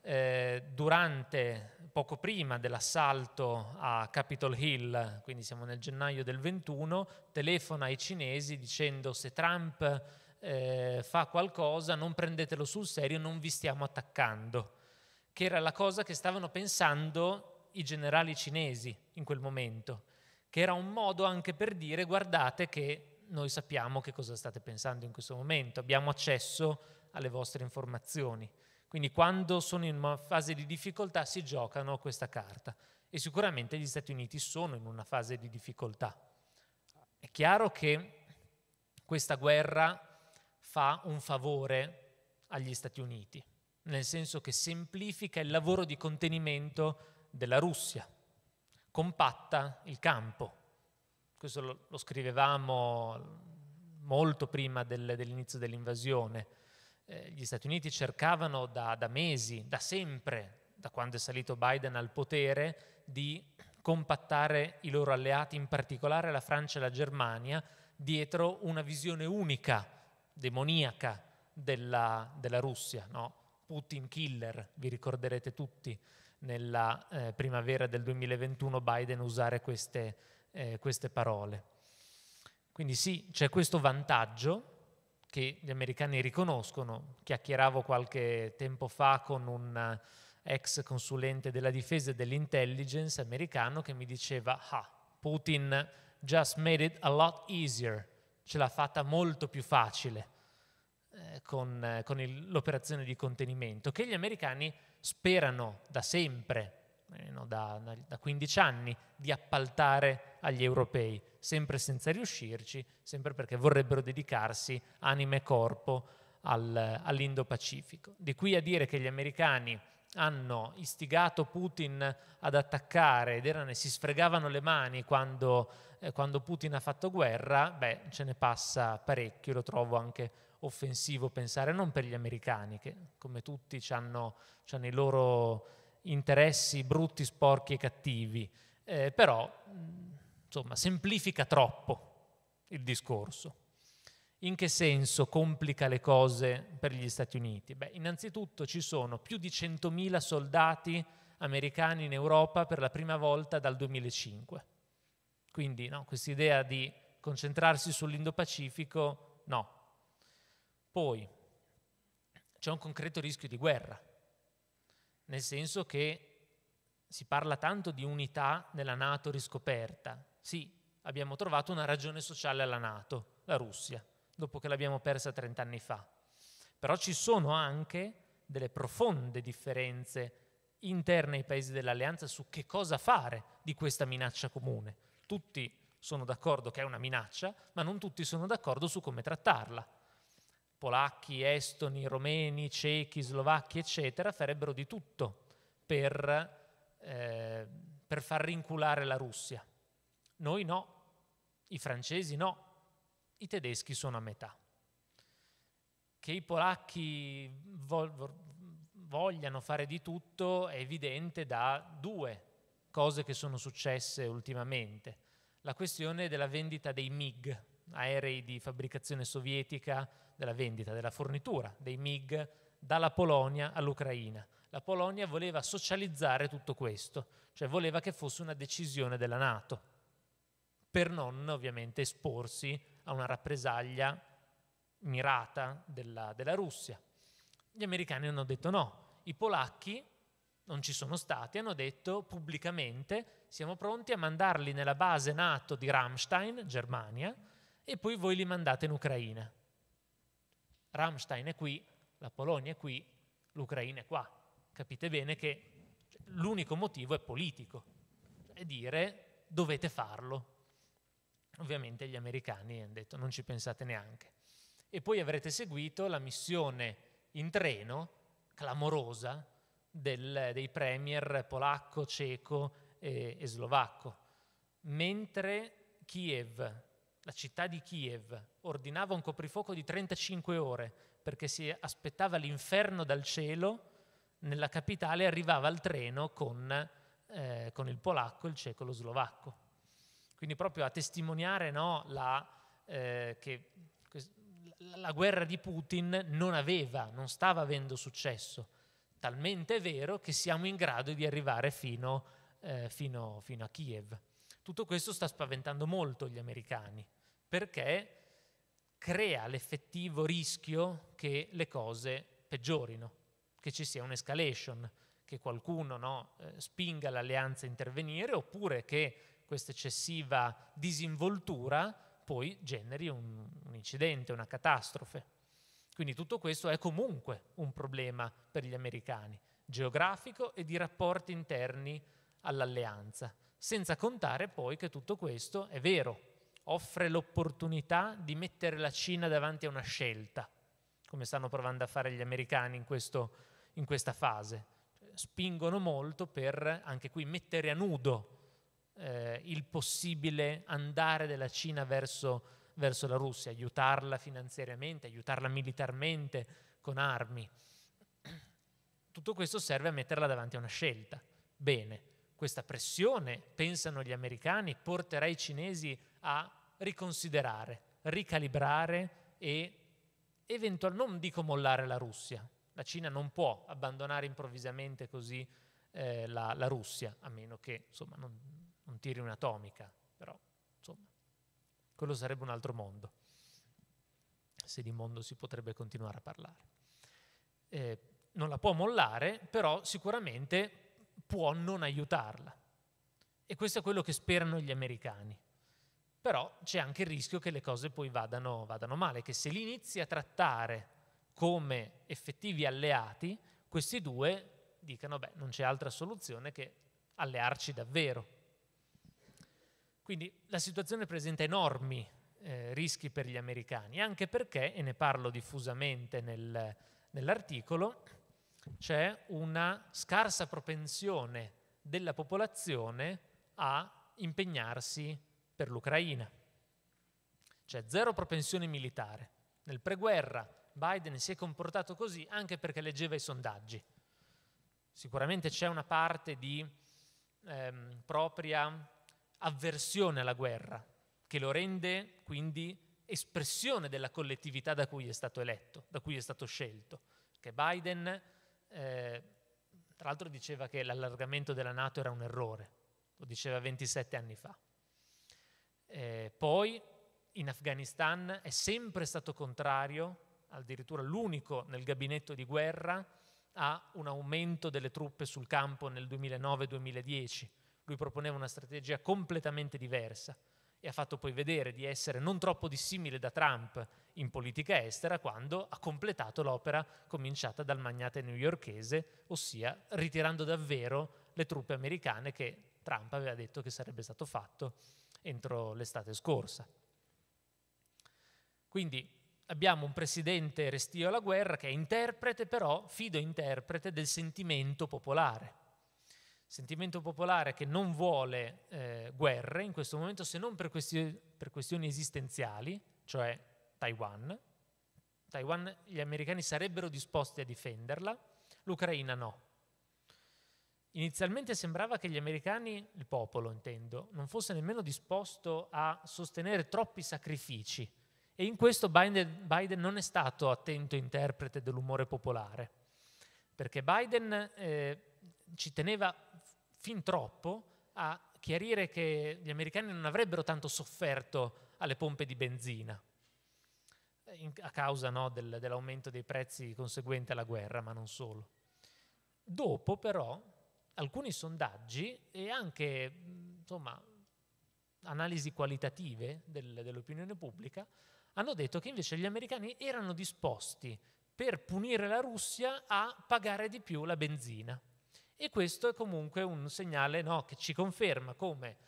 eh, durante, poco prima dell'assalto a Capitol Hill, quindi siamo nel gennaio del 21, telefona ai cinesi dicendo se Trump eh, fa qualcosa non prendetelo sul serio, non vi stiamo attaccando, che era la cosa che stavano pensando i generali cinesi in quel momento, che era un modo anche per dire guardate che noi sappiamo che cosa state pensando in questo momento, abbiamo accesso alle vostre informazioni. Quindi quando sono in una fase di difficoltà si giocano questa carta e sicuramente gli Stati Uniti sono in una fase di difficoltà. È chiaro che questa guerra fa un favore agli Stati Uniti, nel senso che semplifica il lavoro di contenimento della Russia, compatta il campo. Questo lo, lo scrivevamo molto prima del, dell'inizio dell'invasione eh, gli Stati Uniti cercavano da, da mesi, da sempre, da quando è salito Biden al potere, di compattare i loro alleati, in particolare la Francia e la Germania, dietro una visione unica, demoniaca della, della Russia. No? Putin killer, vi ricorderete tutti, nella eh, primavera del 2021 Biden usare queste, eh, queste parole. Quindi sì, c'è questo vantaggio che gli americani riconoscono. Chiacchieravo qualche tempo fa con un eh, ex consulente della difesa e dell'intelligence americano che mi diceva, ah, Putin just made it a lot easier, ce l'ha fatta molto più facile eh, con, eh, con il, l'operazione di contenimento, che gli americani sperano da sempre almeno da, da 15 anni, di appaltare agli europei, sempre senza riuscirci, sempre perché vorrebbero dedicarsi anima e corpo al, all'Indo-Pacifico. Di qui a dire che gli americani hanno istigato Putin ad attaccare ed erano, si sfregavano le mani quando, eh, quando, Putin ha fatto guerra, beh, ce ne passa parecchio, lo trovo anche offensivo pensare, non per gli americani che come tutti hanno i loro interessi brutti, sporchi e cattivi, eh, però mm, insomma semplifica troppo il discorso. In che senso complica le cose per gli Stati Uniti? Beh, innanzitutto ci sono più di 100.000 soldati americani in Europa per la prima volta dal 2005. Quindi no, questa idea di concentrarsi sull'Indo-Pacifico, no. Poi c'è un concreto rischio di guerra nel senso che si parla tanto di unità nella Nato riscoperta. Sì, abbiamo trovato una ragione sociale alla Nato, la Russia, dopo che l'abbiamo persa 30 anni fa. Però ci sono anche delle profonde differenze interne ai paesi dell'alleanza su che cosa fare di questa minaccia comune. Tutti sono d'accordo che è una minaccia, ma non tutti sono d'accordo su come trattarla polacchi, estoni, romeni, cechi, slovacchi, eccetera, farebbero di tutto per, eh, per far rinculare la Russia. Noi no, i francesi no, i tedeschi sono a metà. Che i polacchi vol- vogliano fare di tutto è evidente da due cose che sono successe ultimamente. La questione della vendita dei MIG, aerei di fabbricazione sovietica, della vendita, della fornitura dei MiG dalla Polonia all'Ucraina. La Polonia voleva socializzare tutto questo, cioè voleva che fosse una decisione della Nato, per non ovviamente esporsi a una rappresaglia mirata della, della Russia. Gli americani hanno detto no, i polacchi non ci sono stati, hanno detto pubblicamente siamo pronti a mandarli nella base NATO di Rammstein, Germania, e poi voi li mandate in Ucraina. Ramstein è qui, la Polonia è qui, l'Ucraina è qua. Capite bene che cioè, l'unico motivo è politico, è dire dovete farlo. Ovviamente gli americani hanno detto non ci pensate neanche. E poi avrete seguito la missione in treno, clamorosa, del, dei premier polacco, ceco e, e slovacco. Mentre Kiev la città di Kiev ordinava un coprifuoco di 35 ore perché si aspettava l'inferno dal cielo, nella capitale arrivava il treno con, eh, con il polacco, il ceco e lo slovacco. Quindi proprio a testimoniare no, la, eh, che la guerra di Putin non aveva, non stava avendo successo. Talmente è vero che siamo in grado di arrivare fino, eh, fino, fino a Kiev. Tutto questo sta spaventando molto gli americani perché crea l'effettivo rischio che le cose peggiorino, che ci sia un'escalation, che qualcuno no, eh, spinga l'alleanza a intervenire oppure che questa eccessiva disinvoltura poi generi un, un incidente, una catastrofe. Quindi tutto questo è comunque un problema per gli americani, geografico e di rapporti interni all'alleanza, senza contare poi che tutto questo è vero, offre l'opportunità di mettere la Cina davanti a una scelta, come stanno provando a fare gli americani in, questo, in questa fase. Spingono molto per, anche qui, mettere a nudo eh, il possibile andare della Cina verso, verso la Russia, aiutarla finanziariamente, aiutarla militarmente con armi. Tutto questo serve a metterla davanti a una scelta. Bene, questa pressione, pensano gli americani, porterà i cinesi a riconsiderare, ricalibrare e eventualmente, non dico mollare la Russia, la Cina non può abbandonare improvvisamente così eh, la, la, Russia, a meno che insomma, non, non tiri un'atomica, però insomma, quello sarebbe un altro mondo, se di mondo si potrebbe continuare a parlare. Eh, non la può mollare, però sicuramente può non aiutarla. E questo è quello che sperano gli americani però c'è anche il rischio che le cose poi vadano, vadano male, che se li inizi a trattare come effettivi alleati, questi due dicano, beh, non c'è altra soluzione che allearci davvero. Quindi la situazione presenta enormi eh, rischi per gli americani, anche perché, e ne parlo diffusamente nel, nell'articolo, c'è una scarsa propensione della popolazione a impegnarsi per l'Ucraina. C'è cioè, zero propensione militare. Nel preguerra Biden si è comportato così anche perché leggeva i sondaggi. Sicuramente c'è una parte di ehm, propria avversione alla guerra che lo rende quindi espressione della collettività da cui è stato eletto, da cui è stato scelto. Che Biden, eh, tra l'altro, diceva che l'allargamento della Nato era un errore, lo diceva 27 anni fa. Eh, poi in Afghanistan è sempre stato contrario, addirittura l'unico nel gabinetto di guerra, a un aumento delle truppe sul campo nel 2009-2010. Lui proponeva una strategia completamente diversa e ha fatto poi vedere di essere non troppo dissimile da Trump in politica estera quando ha completato l'opera cominciata dal magnate newyorkese, ossia ritirando davvero le truppe americane che Trump aveva detto che sarebbe stato fatto entro l'estate scorsa. Quindi abbiamo un presidente restio alla guerra che è interprete però, fido interprete del sentimento popolare. Sentimento popolare che non vuole eh, guerre in questo momento se non per, questi, per questioni esistenziali, cioè Taiwan. Taiwan gli americani sarebbero disposti a difenderla, l'Ucraina no. Inizialmente sembrava che gli americani, il popolo intendo, non fosse nemmeno disposto a sostenere troppi sacrifici e in questo Biden, Biden non è stato attento interprete dell'umore popolare, perché Biden eh, ci teneva fin troppo a chiarire che gli americani non avrebbero tanto sofferto alle pompe di benzina in, a causa no, del, dell'aumento dei prezzi conseguente alla guerra, ma non solo. Dopo però alcuni sondaggi e anche insomma, analisi qualitative del, dell'opinione pubblica hanno detto che invece gli americani erano disposti per punire la Russia a pagare di più la benzina. E questo è comunque un segnale no, che ci conferma come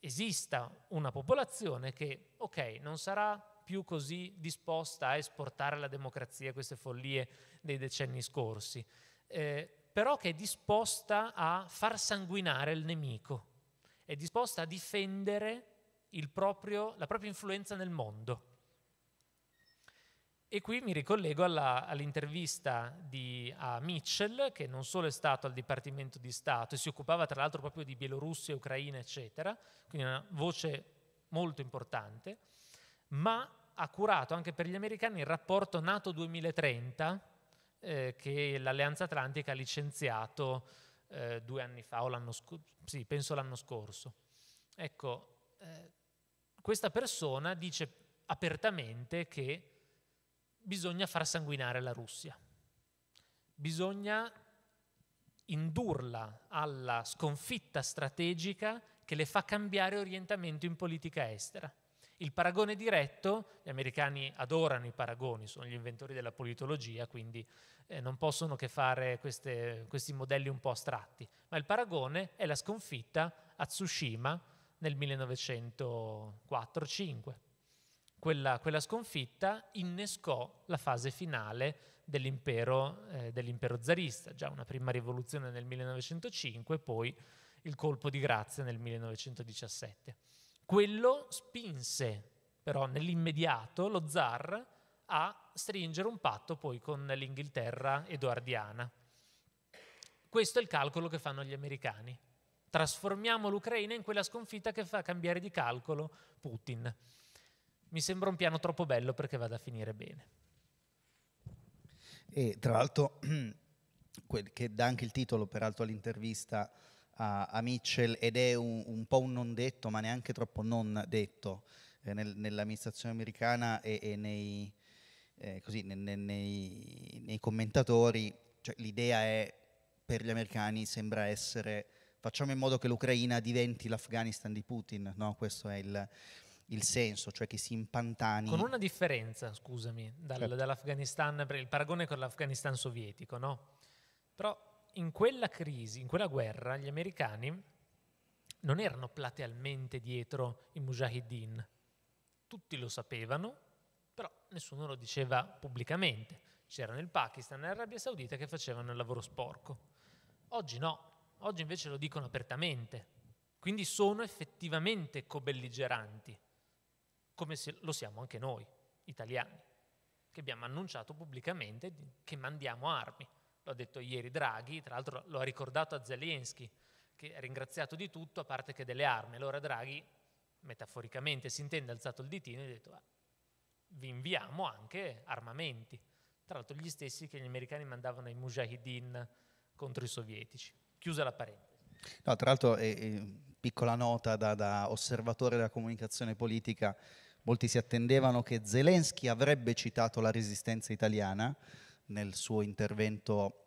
esista una popolazione che, ok, non sarà più così disposta a esportare la democrazia queste follie dei decenni scorsi, eh, però che è disposta a far sanguinare il nemico, è disposta a difendere proprio, la propria influenza nel mondo. E qui mi ricollego alla, all'intervista di, a Mitchell, che non solo è stato al Dipartimento di Stato e si occupava tra l'altro proprio di Bielorussia, Ucraina, eccetera, quindi una voce molto importante, ma ha curato anche per gli americani il rapporto NATO 2030 eh, che l'Alleanza Atlantica ha licenziato eh, due anni fa, o l'anno scorso, sì, penso l'anno scorso. Ecco, eh, questa persona dice apertamente che bisogna far sanguinare la Russia, bisogna indurla alla sconfitta strategica che le fa cambiare orientamento in politica estera. Il paragone diretto, gli americani adorano i paragoni, sono gli inventori della politologia, quindi eh, non possono che fare queste, questi modelli un po' astratti, ma il paragone è la sconfitta a Tsushima nel 1904-5. Quella, quella, sconfitta innescò la fase finale dell'impero, eh, dell'impero zarista, già una prima rivoluzione nel 1905 poi il colpo di grazia nel 1917. Quello spinse però nell'immediato lo zar a stringere un patto poi con l'Inghilterra edoardiana. Questo è il calcolo che fanno gli americani. Trasformiamo l'Ucraina in quella sconfitta che fa cambiare di calcolo Putin. Mi sembra un piano troppo bello perché vada a finire bene. E tra l'altro, che dà anche il titolo peraltro all'intervista a, a Mitchell ed è un, un, po' un non detto, ma neanche troppo non detto eh, nel, nell'amministrazione americana e, e nei, eh, così, ne, ne, nei, nei, commentatori, cioè, l'idea è per gli americani sembra essere facciamo in modo che l'Ucraina diventi l'Afghanistan di Putin, no? questo è il, il senso, cioè che si impantani. Con una differenza, scusami, dal, certo. dall'Afghanistan, il paragone con l'Afghanistan sovietico, no? Però in quella crisi, in quella guerra, gli americani non erano platealmente dietro i mujahideen. Tutti lo sapevano, però nessuno lo diceva pubblicamente. C'erano il Pakistan e l'Arabia Saudita che facevano il lavoro sporco. Oggi no, oggi invece lo dicono apertamente. Quindi sono effettivamente cobelligeranti, come lo siamo anche noi, italiani, che abbiamo annunciato pubblicamente che mandiamo armi l'ha detto ieri Draghi, tra l'altro lo ha ricordato a Zelensky, che ha ringraziato di tutto, a parte che delle armi. Allora Draghi, metaforicamente si intende, ha alzato il ditino e ha detto ah, vi inviamo anche armamenti. Tra l'altro gli stessi che gli americani mandavano ai mujahideen contro i sovietici. Chiusa la parentesi. No, tra l'altro, eh, eh, piccola nota da, da osservatore della comunicazione politica, molti si attendevano che Zelensky avrebbe citato la resistenza italiana, nel suo intervento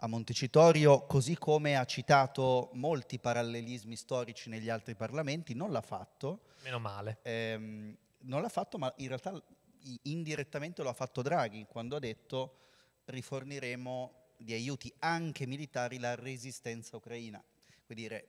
a Montecitorio, così come ha citato molti parallelismi storici negli altri parlamenti, non l'ha fatto. Meno male. Ehm, non l'ha fatto, ma in realtà indirettamente lo ha fatto Draghi quando ha detto riforniremo di aiuti anche militari la resistenza ucraina. Quindi dire,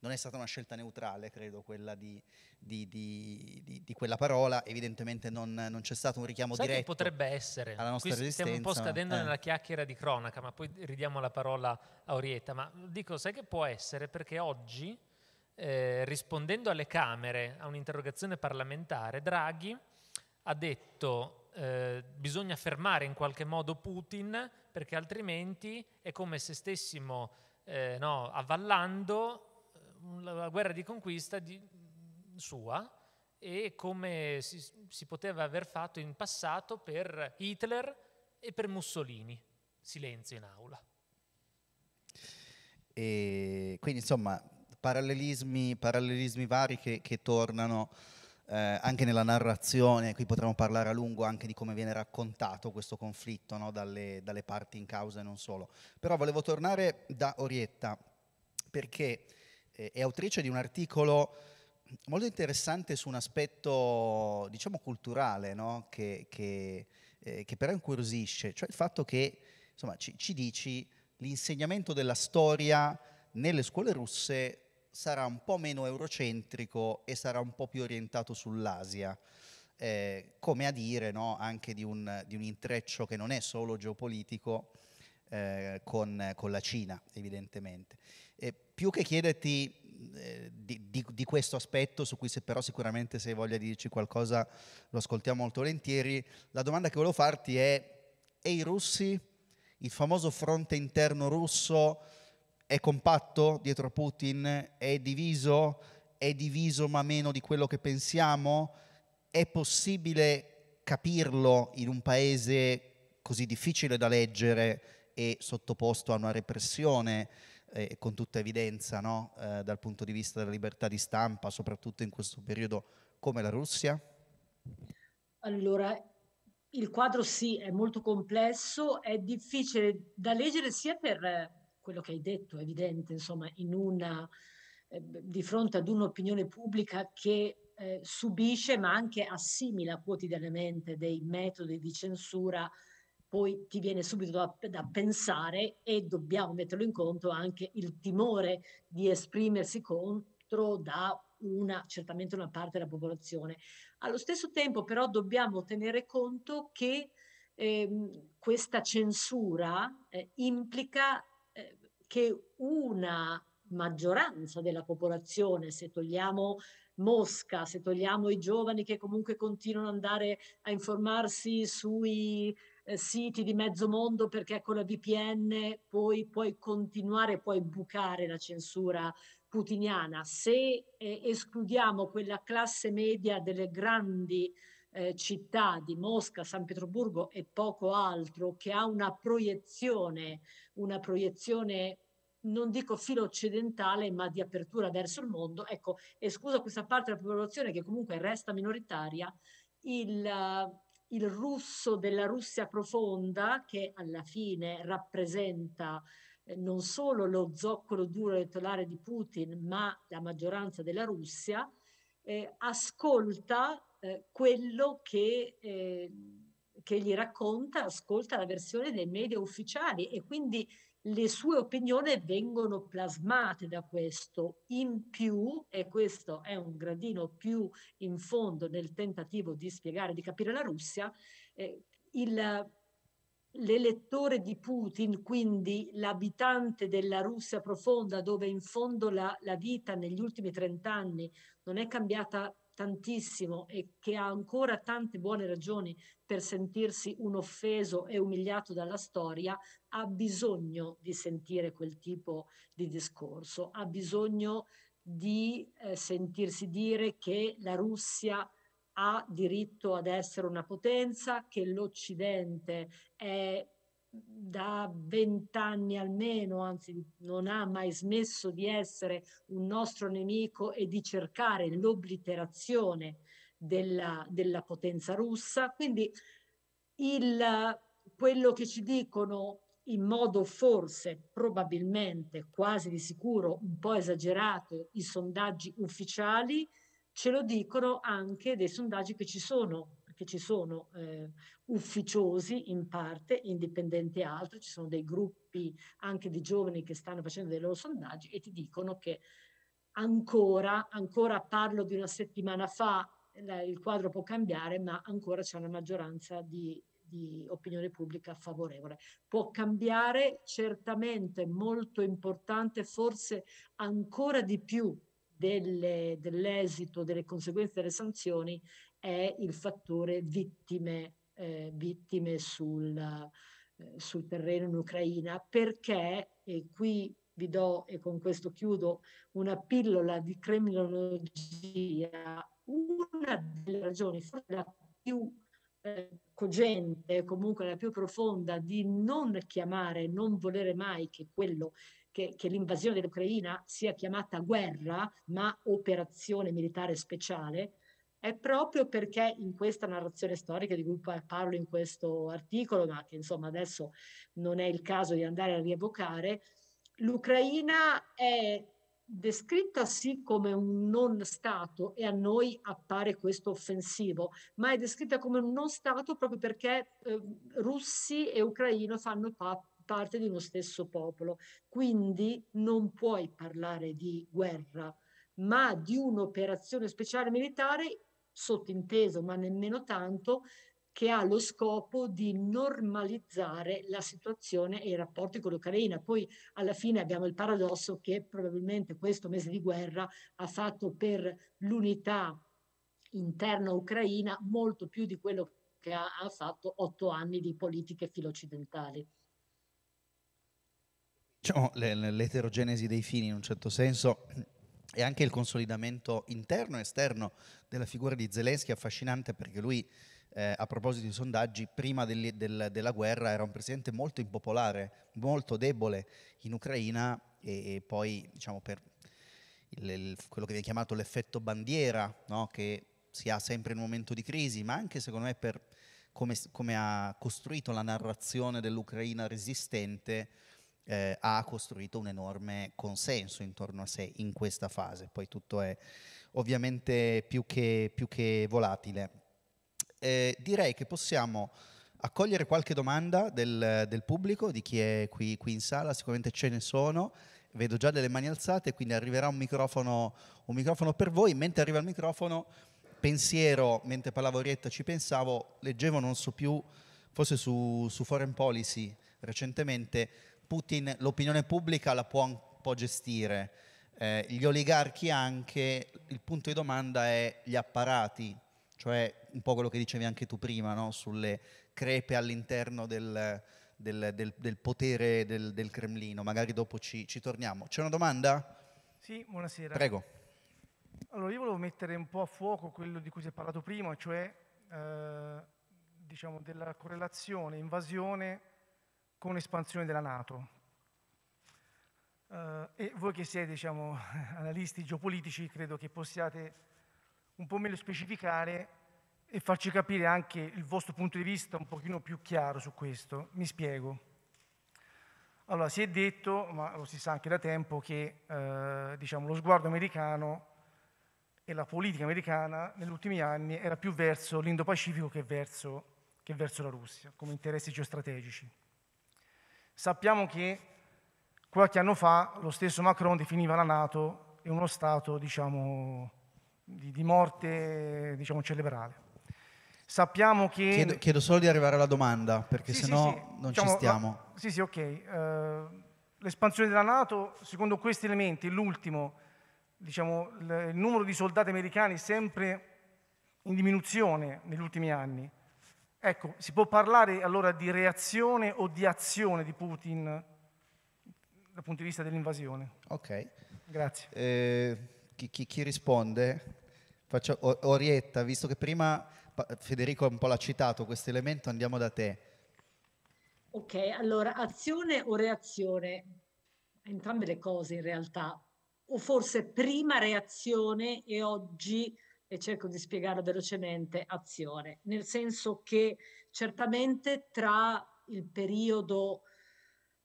non è stata una scelta neutrale, credo, quella di, di, di, di quella parola. Evidentemente non, non, c'è stato un richiamo Sai diretto. potrebbe essere. Alla nostra Qui stiamo un po' scadendo eh. nella chiacchiera di cronaca, ma poi ridiamo la parola a Orietta. Ma dico, sai che può essere? Perché oggi, eh, rispondendo alle Camere a un'interrogazione parlamentare, Draghi ha detto eh, bisogna fermare in qualche modo Putin perché altrimenti è come se stessimo eh, no, avvallando la guerra di conquista di, sua e come si, si poteva aver fatto in passato per Hitler e per Mussolini. Silenzio in aula. E quindi insomma parallelismi, parallelismi vari che, che tornano eh, anche nella narrazione, qui potremmo parlare a lungo anche di come viene raccontato questo conflitto no? dalle, dalle, parti in causa e non solo. Però volevo tornare da Orietta perché è autrice di un articolo molto interessante su un aspetto, diciamo, culturale, no? che, che, eh, che, però incuriosisce, cioè il fatto che insomma, ci, ci dici l'insegnamento della storia nelle scuole russe sarà un po' meno eurocentrico e sarà un po' più orientato sull'Asia. Eh, come a dire no? anche di un, di un, intreccio che non è solo geopolitico eh, con, con, la Cina, evidentemente. E più che chiederti eh, di, di, di, questo aspetto, su cui se però sicuramente se hai voglia di dirci qualcosa lo ascoltiamo molto volentieri, la domanda che volevo farti è, e i russi, il famoso fronte interno russo è compatto dietro Putin, è diviso, è diviso ma meno di quello che pensiamo, è possibile capirlo in un paese così difficile da leggere e sottoposto a una repressione? eh, con tutta evidenza no? eh, dal punto di vista della libertà di stampa, soprattutto in questo periodo, come la Russia? Allora, il quadro sì, è molto complesso, è difficile da leggere sia per eh, quello che hai detto, è evidente, insomma, in una, eh, di fronte ad un'opinione pubblica che eh, subisce ma anche assimila quotidianamente dei metodi di censura poi ti viene subito da, da, pensare e dobbiamo metterlo in conto anche il timore di esprimersi contro da una, certamente una parte della popolazione. Allo stesso tempo però dobbiamo tenere conto che ehm, questa censura eh, implica eh, che una maggioranza della popolazione, se togliamo Mosca, se togliamo i giovani che comunque continuano ad andare a informarsi sui eh, siti di mezzo mondo perché con la VPN poi puoi continuare, puoi bucare la censura putiniana. Se eh, escludiamo quella classe media delle grandi eh, città di Mosca, San Pietroburgo e poco altro, che ha una proiezione, una proiezione non dico filo occidentale, ma di apertura verso il mondo, ecco, esclusa questa parte della popolazione che comunque resta minoritaria, il, il russo della Russia profonda, che alla fine rappresenta eh, non solo lo zoccolo duro elettorale di Putin, ma la maggioranza della Russia, eh, ascolta eh, quello che, eh, che, gli racconta, ascolta la versione dei media ufficiali e quindi le sue opinioni vengono plasmate da questo. In più, e questo è un gradino più in fondo nel tentativo di spiegare, di capire la Russia, eh, il, l'elettore di Putin, quindi l'abitante della Russia profonda, dove in fondo la, la vita negli ultimi trent'anni non è cambiata tantissimo e che ha ancora tante buone ragioni per sentirsi un offeso e umiliato dalla storia, ha bisogno di sentire quel tipo di discorso, ha bisogno di eh, sentirsi dire che la Russia ha diritto ad essere una potenza, che l'Occidente è da vent'anni almeno, anzi non ha mai smesso di essere un nostro nemico e di cercare l'obliterazione della, della potenza russa. Quindi il, quello che ci dicono in modo forse, probabilmente, quasi di sicuro, un po' esagerato, i sondaggi ufficiali, ce lo dicono anche dei sondaggi che ci sono che ci sono eh, ufficiosi in parte, indipendenti altri, ci sono dei gruppi anche di giovani che stanno facendo dei loro sondaggi e ti dicono che ancora, ancora parlo di una settimana fa, il quadro può cambiare, ma ancora c'è una maggioranza di, di opinione pubblica favorevole. Può cambiare certamente molto importante, forse ancora di più delle, dell'esito, delle conseguenze delle sanzioni, è il fattore vittime, eh, vittime sul, eh, sul, terreno in Ucraina, perché, e qui vi do e con questo chiudo una pillola di criminologia, una delle ragioni, forse la più eh, cogente, comunque la più profonda, di non chiamare, non volere mai che quello che, che, l'invasione dell'Ucraina sia chiamata guerra, ma operazione militare speciale, è proprio perché in questa narrazione storica di cui parlo in questo articolo, ma che insomma adesso non è il caso di andare a rievocare, l'Ucraina è descritta sì come un non Stato e a noi appare questo offensivo, ma è descritta come un non Stato proprio perché eh, russi e ucraino fanno pa- parte di uno stesso popolo. Quindi non puoi parlare di guerra ma di un'operazione speciale militare sottinteso, ma nemmeno tanto, che ha lo scopo di normalizzare la situazione e i rapporti con l'Ucraina. Poi alla fine abbiamo il paradosso che probabilmente questo mese di guerra ha fatto per l'unità interna ucraina molto più di quello che ha, ha fatto otto anni di politiche filoccidentali. Diciamo, l'eterogenesi dei fini in un certo senso e anche il consolidamento interno e esterno della figura di Zelensky è affascinante perché lui, eh, a proposito di sondaggi, prima del, del, della guerra era un presidente molto impopolare, molto debole in Ucraina e, e poi diciamo, per il, il, quello che viene chiamato l'effetto bandiera, no? che si ha sempre in un momento di crisi, ma anche secondo me per come, come ha costruito la narrazione dell'Ucraina resistente, eh, ha costruito un enorme consenso intorno a sé in questa fase, poi tutto è ovviamente più che, più che volatile. Eh, direi che possiamo accogliere qualche domanda del, del pubblico, di chi è qui, qui, in sala, sicuramente ce ne sono. Vedo già delle mani alzate, quindi arriverà un microfono, un microfono per voi. Mentre arriva il microfono, pensiero, mentre parlavo Rietta ci pensavo, leggevo, non so più, forse su, su Foreign Policy recentemente, Putin l'opinione pubblica la può un gestire, eh, gli oligarchi anche, il punto di domanda è gli apparati, cioè un po' quello che dicevi anche tu prima, no? sulle crepe all'interno del, del, del, del potere del, Cremlino, magari dopo ci, ci torniamo. C'è una domanda? Sì, buonasera. Prego. Allora io volevo mettere un po' a fuoco quello di cui si è parlato prima, cioè eh, diciamo della correlazione invasione con l'espansione della Nato. Uh, e voi che siete diciamo, analisti geopolitici credo che possiate un po' meglio specificare e farci capire anche il vostro punto di vista un pochino più chiaro su questo. Mi spiego. Allora, si è detto, ma lo si sa anche da tempo, che eh, diciamo, lo sguardo americano e la politica americana negli ultimi anni era più verso l'Indo-Pacifico che verso, che verso la Russia, come interessi geostrategici. Sappiamo che qualche anno fa lo stesso Macron definiva la Nato in uno stato diciamo, di, di, morte diciamo, cerebrale. Sappiamo che... Chiedo, chiedo, solo di arrivare alla domanda, perché sì, sennò sì, sì. non diciamo, ci stiamo. La, sì, sì, ok. Uh, l'espansione della Nato, secondo questi elementi, l'ultimo, diciamo, il numero di soldati americani sempre in diminuzione negli ultimi anni, Ecco, si può parlare allora di reazione o di azione di Putin dal punto di vista dell'invasione? Ok. Grazie. Eh, chi, chi, chi, risponde? Faccio Orietta, visto che prima Federico un po' l'ha citato questo elemento, andiamo da te. Ok, allora azione o reazione? Entrambe le cose in realtà, o forse prima reazione e oggi e cerco di spiegare velocemente azione, nel senso che certamente tra il periodo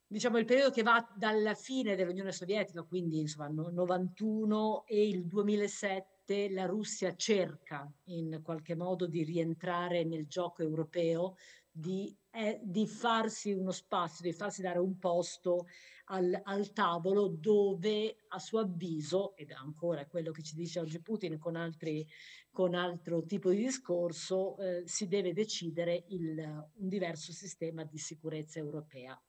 diciamo il periodo che va dalla fine dell'Unione Sovietica, quindi insomma 91 e il 2007, la Russia cerca in qualche modo di rientrare nel gioco europeo di, eh, di, farsi uno spazio, di farsi dare un posto al, al, tavolo dove a suo avviso, ed ancora quello che ci dice oggi Putin con, altri, con altro tipo di discorso, eh, si deve decidere il, un diverso sistema di sicurezza europea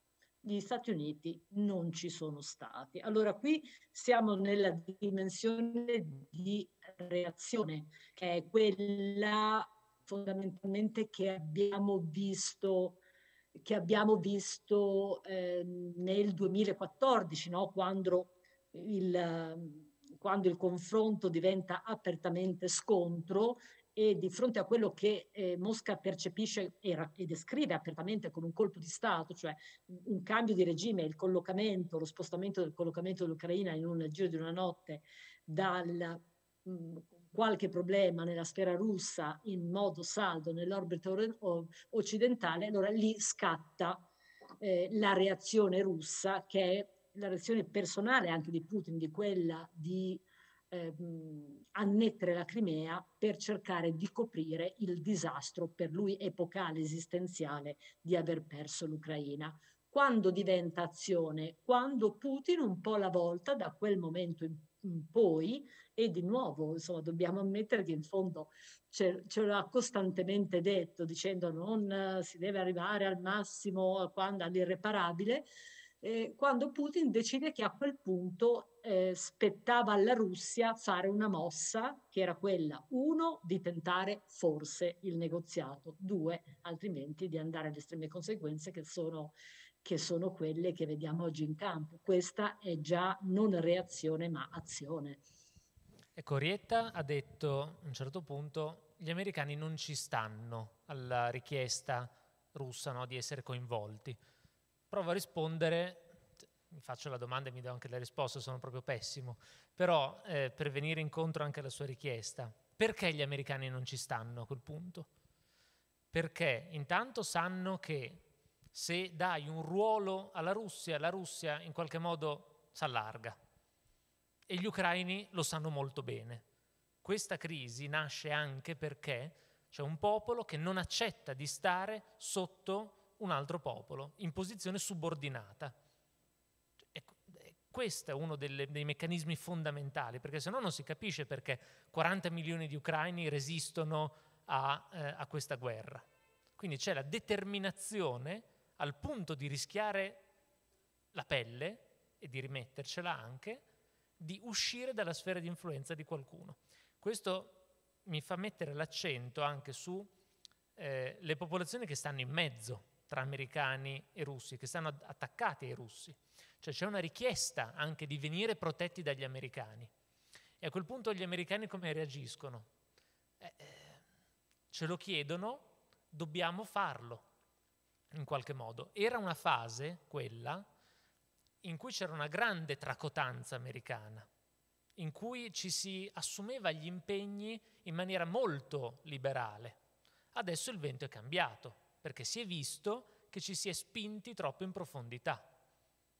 gli Stati Uniti non ci sono stati. Allora qui siamo nella dimensione di reazione, che è quella fondamentalmente che abbiamo visto, che abbiamo visto eh, nel 2014, no? quando, il, quando, il, confronto diventa apertamente scontro e di fronte a quello che eh, Mosca percepisce e, e descrive apertamente come un colpo di Stato, cioè un cambio di regime, il collocamento, lo spostamento del collocamento dell'Ucraina in un giro di una notte dal mm, qualche problema nella sfera russa in modo saldo nell'orbita occidentale, allora lì scatta eh, la reazione russa, che è la reazione personale anche di Putin, di quella di eh, annettere la Crimea per cercare di coprire il disastro per lui epocale, esistenziale, di aver perso l'Ucraina. Quando diventa azione? Quando Putin un po' alla volta, da quel momento in poi e di nuovo, insomma, dobbiamo ammettere che in fondo ce, ce l'ha costantemente detto dicendo non si deve arrivare al massimo quando all'irreparabile, eh, quando Putin decide che a quel punto eh, spettava alla Russia fare una mossa che era quella, uno, di tentare forse il negoziato, due, altrimenti di andare alle estreme conseguenze che sono che sono quelle che vediamo oggi in campo. Questa è già non reazione ma azione. Ecco, Rietta ha detto a un certo punto gli americani non ci stanno alla richiesta russa no, di essere coinvolti. Provo a rispondere mi faccio la domanda e mi do anche la risposta, sono proprio pessimo, però eh, per venire incontro anche alla sua richiesta, perché gli americani non ci stanno a quel punto? Perché intanto sanno che se dai un ruolo alla Russia, la Russia in qualche modo si allarga. E gli ucraini lo sanno molto bene. Questa crisi nasce anche perché c'è un popolo che non accetta di stare sotto un altro popolo, in posizione subordinata. Ecco, eh, questo è uno delle, dei meccanismi fondamentali, perché se no non si capisce perché 40 milioni di ucraini resistono a, eh, a questa guerra. Quindi c'è la determinazione al punto di rischiare la pelle e di rimettercela anche, di uscire dalla sfera di influenza di qualcuno. Questo mi fa mettere l'accento anche sulle eh, popolazioni che stanno in mezzo tra americani e russi, che stanno attaccati ai russi. Cioè c'è una richiesta anche di venire protetti dagli americani. E a quel punto gli americani come reagiscono? Eh, eh, ce lo chiedono, dobbiamo farlo in qualche modo. Era una fase, quella, in cui c'era una grande tracotanza americana, in cui ci si assumeva gli impegni in maniera molto liberale. Adesso il vento è cambiato, perché si è visto che ci si è spinti troppo in profondità.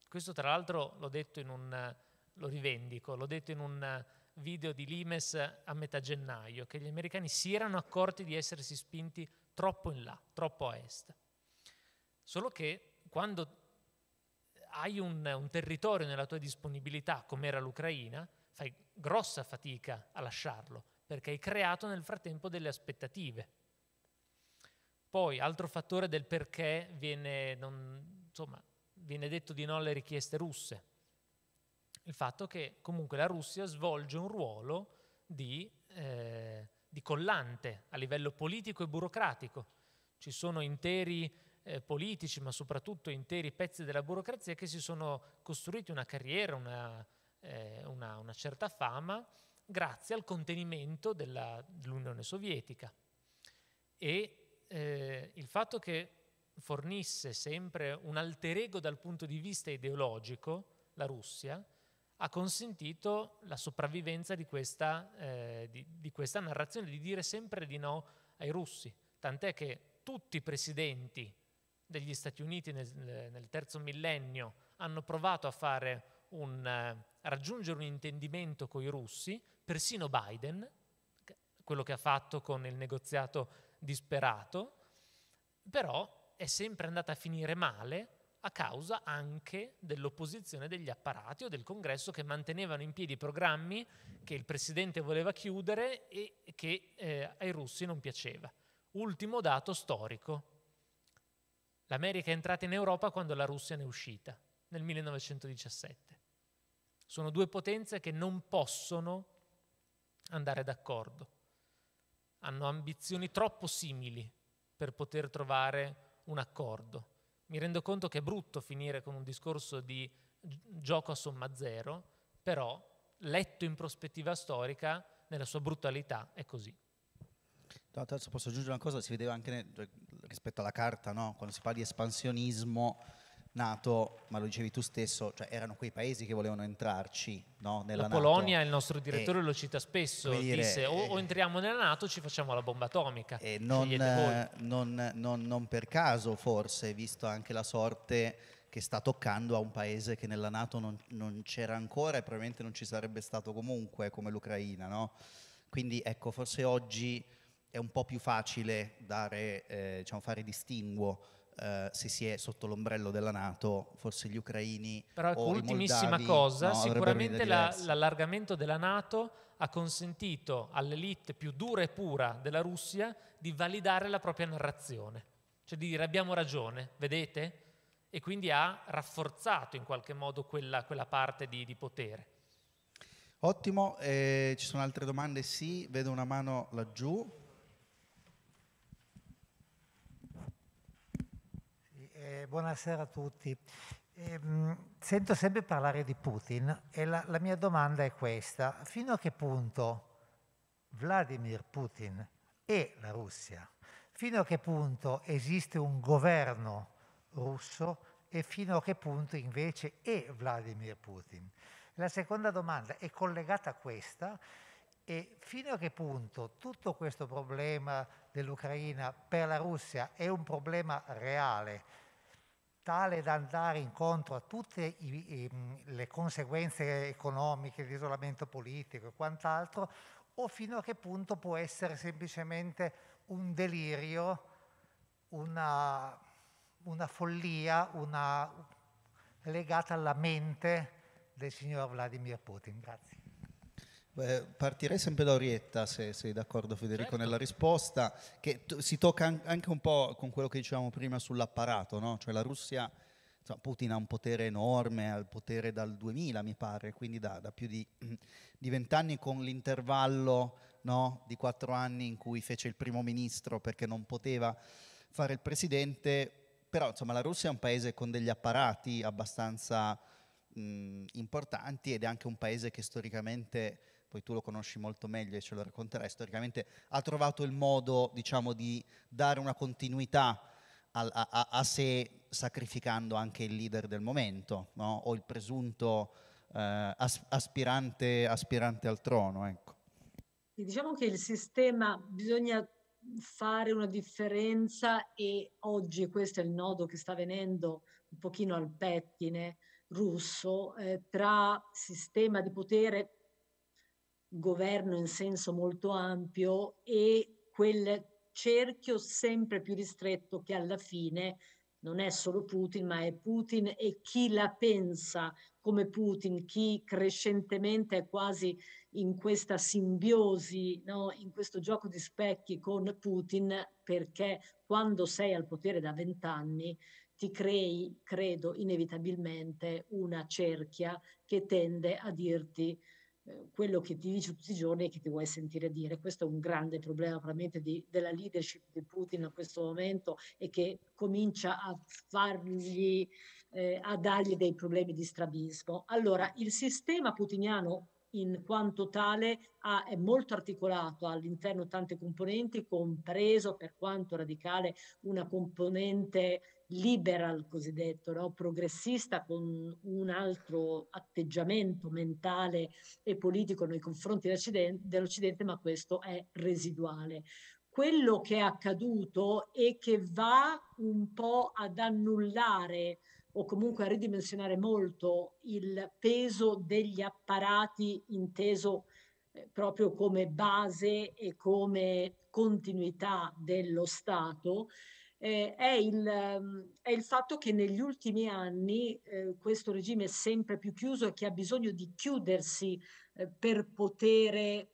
Questo tra l'altro l'ho detto in un, lo rivendico, l'ho detto in un video di Limes a metà gennaio, che gli americani si erano accorti di essersi spinti troppo in là, troppo a est. Solo che quando hai un, un territorio nella tua disponibilità, come era l'Ucraina, fai grossa fatica a lasciarlo, perché hai creato nel frattempo delle aspettative. Poi, altro fattore del perché viene, non, insomma, viene detto di no alle richieste russe, il fatto che comunque la Russia svolge un ruolo di, eh, di collante a livello politico e burocratico. Ci sono interi eh, politici, ma soprattutto interi pezzi della burocrazia che si sono costruiti una carriera, una, eh, una, una certa fama, grazie al contenimento della, dell'Unione Sovietica. E eh, il fatto che fornisse sempre un alter ego dal punto di vista ideologico, la Russia, ha consentito la sopravvivenza di questa, eh, di, di questa narrazione, di dire sempre di no ai russi. Tant'è che tutti i presidenti degli Stati Uniti nel, nel terzo millennio hanno provato a, un, a eh, raggiungere un intendimento con i russi, persino Biden, quello che ha fatto con il negoziato disperato, però è sempre andata a finire male a causa anche dell'opposizione degli apparati o del congresso che mantenevano in piedi programmi che il presidente voleva chiudere e che eh, ai russi non piaceva. Ultimo dato storico, L'America è entrata in Europa quando la Russia ne è uscita, nel 1917. Sono due potenze che non possono andare d'accordo. Hanno ambizioni troppo simili per poter trovare un accordo. Mi rendo conto che è brutto finire con un discorso di gioco a somma zero, però letto in prospettiva storica, nella sua brutalità, è così. No, posso aggiungere una cosa, si vedeva anche nel, cioè, rispetto alla carta, no? quando si parla di espansionismo nato, ma lo dicevi tu stesso, cioè erano quei paesi che volevano entrarci no? nella la Polonia, il nostro direttore e, lo cita spesso, dire, disse o, o, eh, entriamo nella Nato o ci facciamo la bomba atomica. E eh, non, eh, non, non, non per caso forse, visto anche la sorte che sta toccando a un paese che nella Nato non, non, c'era ancora e probabilmente non ci sarebbe stato comunque, come l'Ucraina. No? Quindi ecco, forse oggi è un po' più facile dare, eh, diciamo, fare distinguo Uh, se si è sotto l'ombrello della Nato, forse gli ucraini. Però ecco, ultimissima Moldavi, cosa, no, sicuramente la, l'allargamento della Nato ha consentito all'elite più dura e pura della Russia di validare la propria narrazione, cioè di dire abbiamo ragione, vedete? E quindi ha rafforzato in qualche modo quella, quella parte di, di, potere. Ottimo, eh, ci sono altre domande? Sì, vedo una mano laggiù. buonasera a tutti. Eh, sento sempre parlare di Putin e la, la mia domanda è questa. Fino a che punto Vladimir Putin e la Russia, fino a che punto esiste un governo russo e fino a che punto invece è Vladimir Putin? La seconda domanda è collegata a questa e fino a che punto tutto questo problema dell'Ucraina per la Russia è un problema reale tale da andare incontro a tutte i, i, mm, le conseguenze economiche, l'isolamento politico e quant'altro, o fino a che punto può essere semplicemente un delirio, una, una follia una, legata alla mente del signor Vladimir Putin. Grazie. Beh, partirei sempre da Orietta, se sei d'accordo Federico, certo. nella risposta, che t- si tocca an- anche un po' con quello che dicevamo prima sull'apparato, no? cioè la Russia, insomma, Putin ha un potere enorme, ha il potere dal 2000 mi pare, quindi da, da più di, vent'anni con l'intervallo no? di quattro anni in cui fece il primo ministro perché non poteva fare il presidente, però insomma la Russia è un paese con degli apparati abbastanza importanti ed è anche un paese che storicamente poi tu lo conosci molto meglio e ce lo racconterai storicamente, ha trovato il modo diciamo, di dare una continuità a, a, a, sé sacrificando anche il leader del momento no? o il presunto eh, aspirante, aspirante, al trono. Ecco. Diciamo che il sistema bisogna fare una differenza e oggi questo è il nodo che sta venendo un pochino al pettine russo eh, tra sistema di potere governo in senso molto ampio e quel cerchio sempre più ristretto che alla fine non è solo Putin, ma è Putin e chi la pensa come Putin, chi crescentemente è quasi in questa simbiosi, no? in questo gioco di specchi con Putin, perché quando sei al potere da vent'anni ti crei, credo, inevitabilmente una cerchia che tende a dirti eh, quello che ti dice tutti i giorni e che ti vuoi sentire dire. Questo è un grande problema veramente di, della leadership di Putin a questo momento e che comincia a fargli, eh, a dargli dei problemi di strabismo. Allora, il sistema putiniano in quanto tale ha, è molto articolato all'interno tante componenti, compreso per quanto radicale una componente liberal cosiddetto, no? progressista con un altro atteggiamento mentale e politico nei confronti dell'Occidente, ma questo è residuale quello che è accaduto e che va un po' ad annullare o comunque a ridimensionare molto il peso degli apparati inteso eh, proprio come base e come continuità dello Stato, eh, è, il, ehm, è, il, fatto che negli ultimi anni eh, questo regime è sempre più chiuso e che ha bisogno di chiudersi eh, per poter,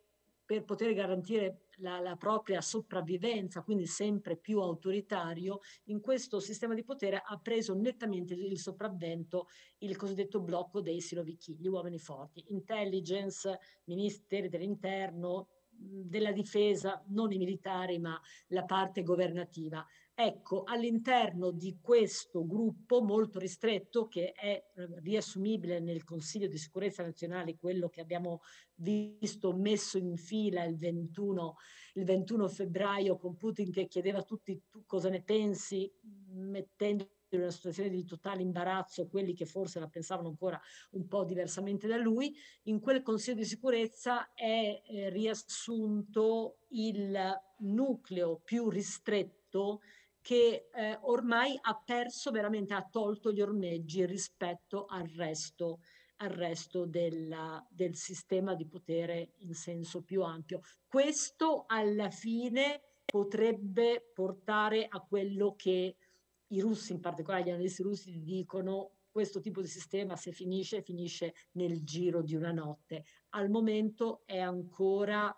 per poter garantire la, la, propria sopravvivenza, quindi sempre più autoritario, in questo sistema di potere ha preso nettamente il sopravvento il cosiddetto blocco dei silovichi, gli uomini forti, intelligence, ministeri dell'interno, della difesa, non i militari ma la parte governativa. Ecco, all'interno di questo gruppo molto ristretto che è eh, riassumibile nel Consiglio di sicurezza nazionale, quello che abbiamo visto messo in fila il 21, il 21 febbraio con Putin che chiedeva a tutti tu cosa ne pensi, mettendo in una situazione di totale imbarazzo quelli che forse la pensavano ancora un po' diversamente da lui, in quel Consiglio di sicurezza è eh, riassunto il nucleo più ristretto che eh, ormai ha perso veramente, ha tolto gli ormeggi rispetto al resto, al resto della, del sistema di potere in senso più ampio. Questo alla fine potrebbe portare a quello che i russi, in particolare gli analisti russi, dicono questo tipo di sistema se finisce, finisce nel giro di una notte. Al momento è ancora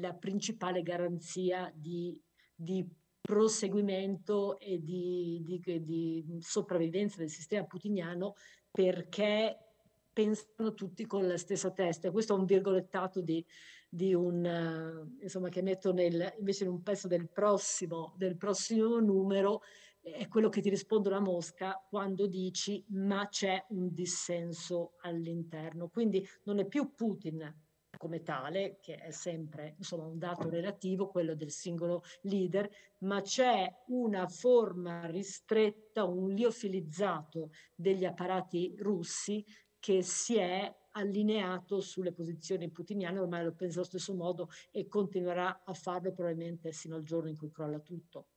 la principale garanzia di, di proseguimento e di, di, di sopravvivenza del sistema putiniano perché pensano tutti con la stessa testa. Questo è un virgolettato di, di un, uh, insomma, che metto nel, invece in un pezzo del prossimo, del prossimo numero, eh, è quello che ti rispondono a Mosca quando dici ma c'è un dissenso all'interno. Quindi non è più Putin come tale, che è sempre insomma, un dato relativo, quello del singolo leader, ma c'è una forma ristretta, un liofilizzato degli apparati russi che si è allineato sulle posizioni putiniane, ormai lo pensa allo stesso modo e continuerà a farlo probabilmente sino al giorno in cui crolla tutto.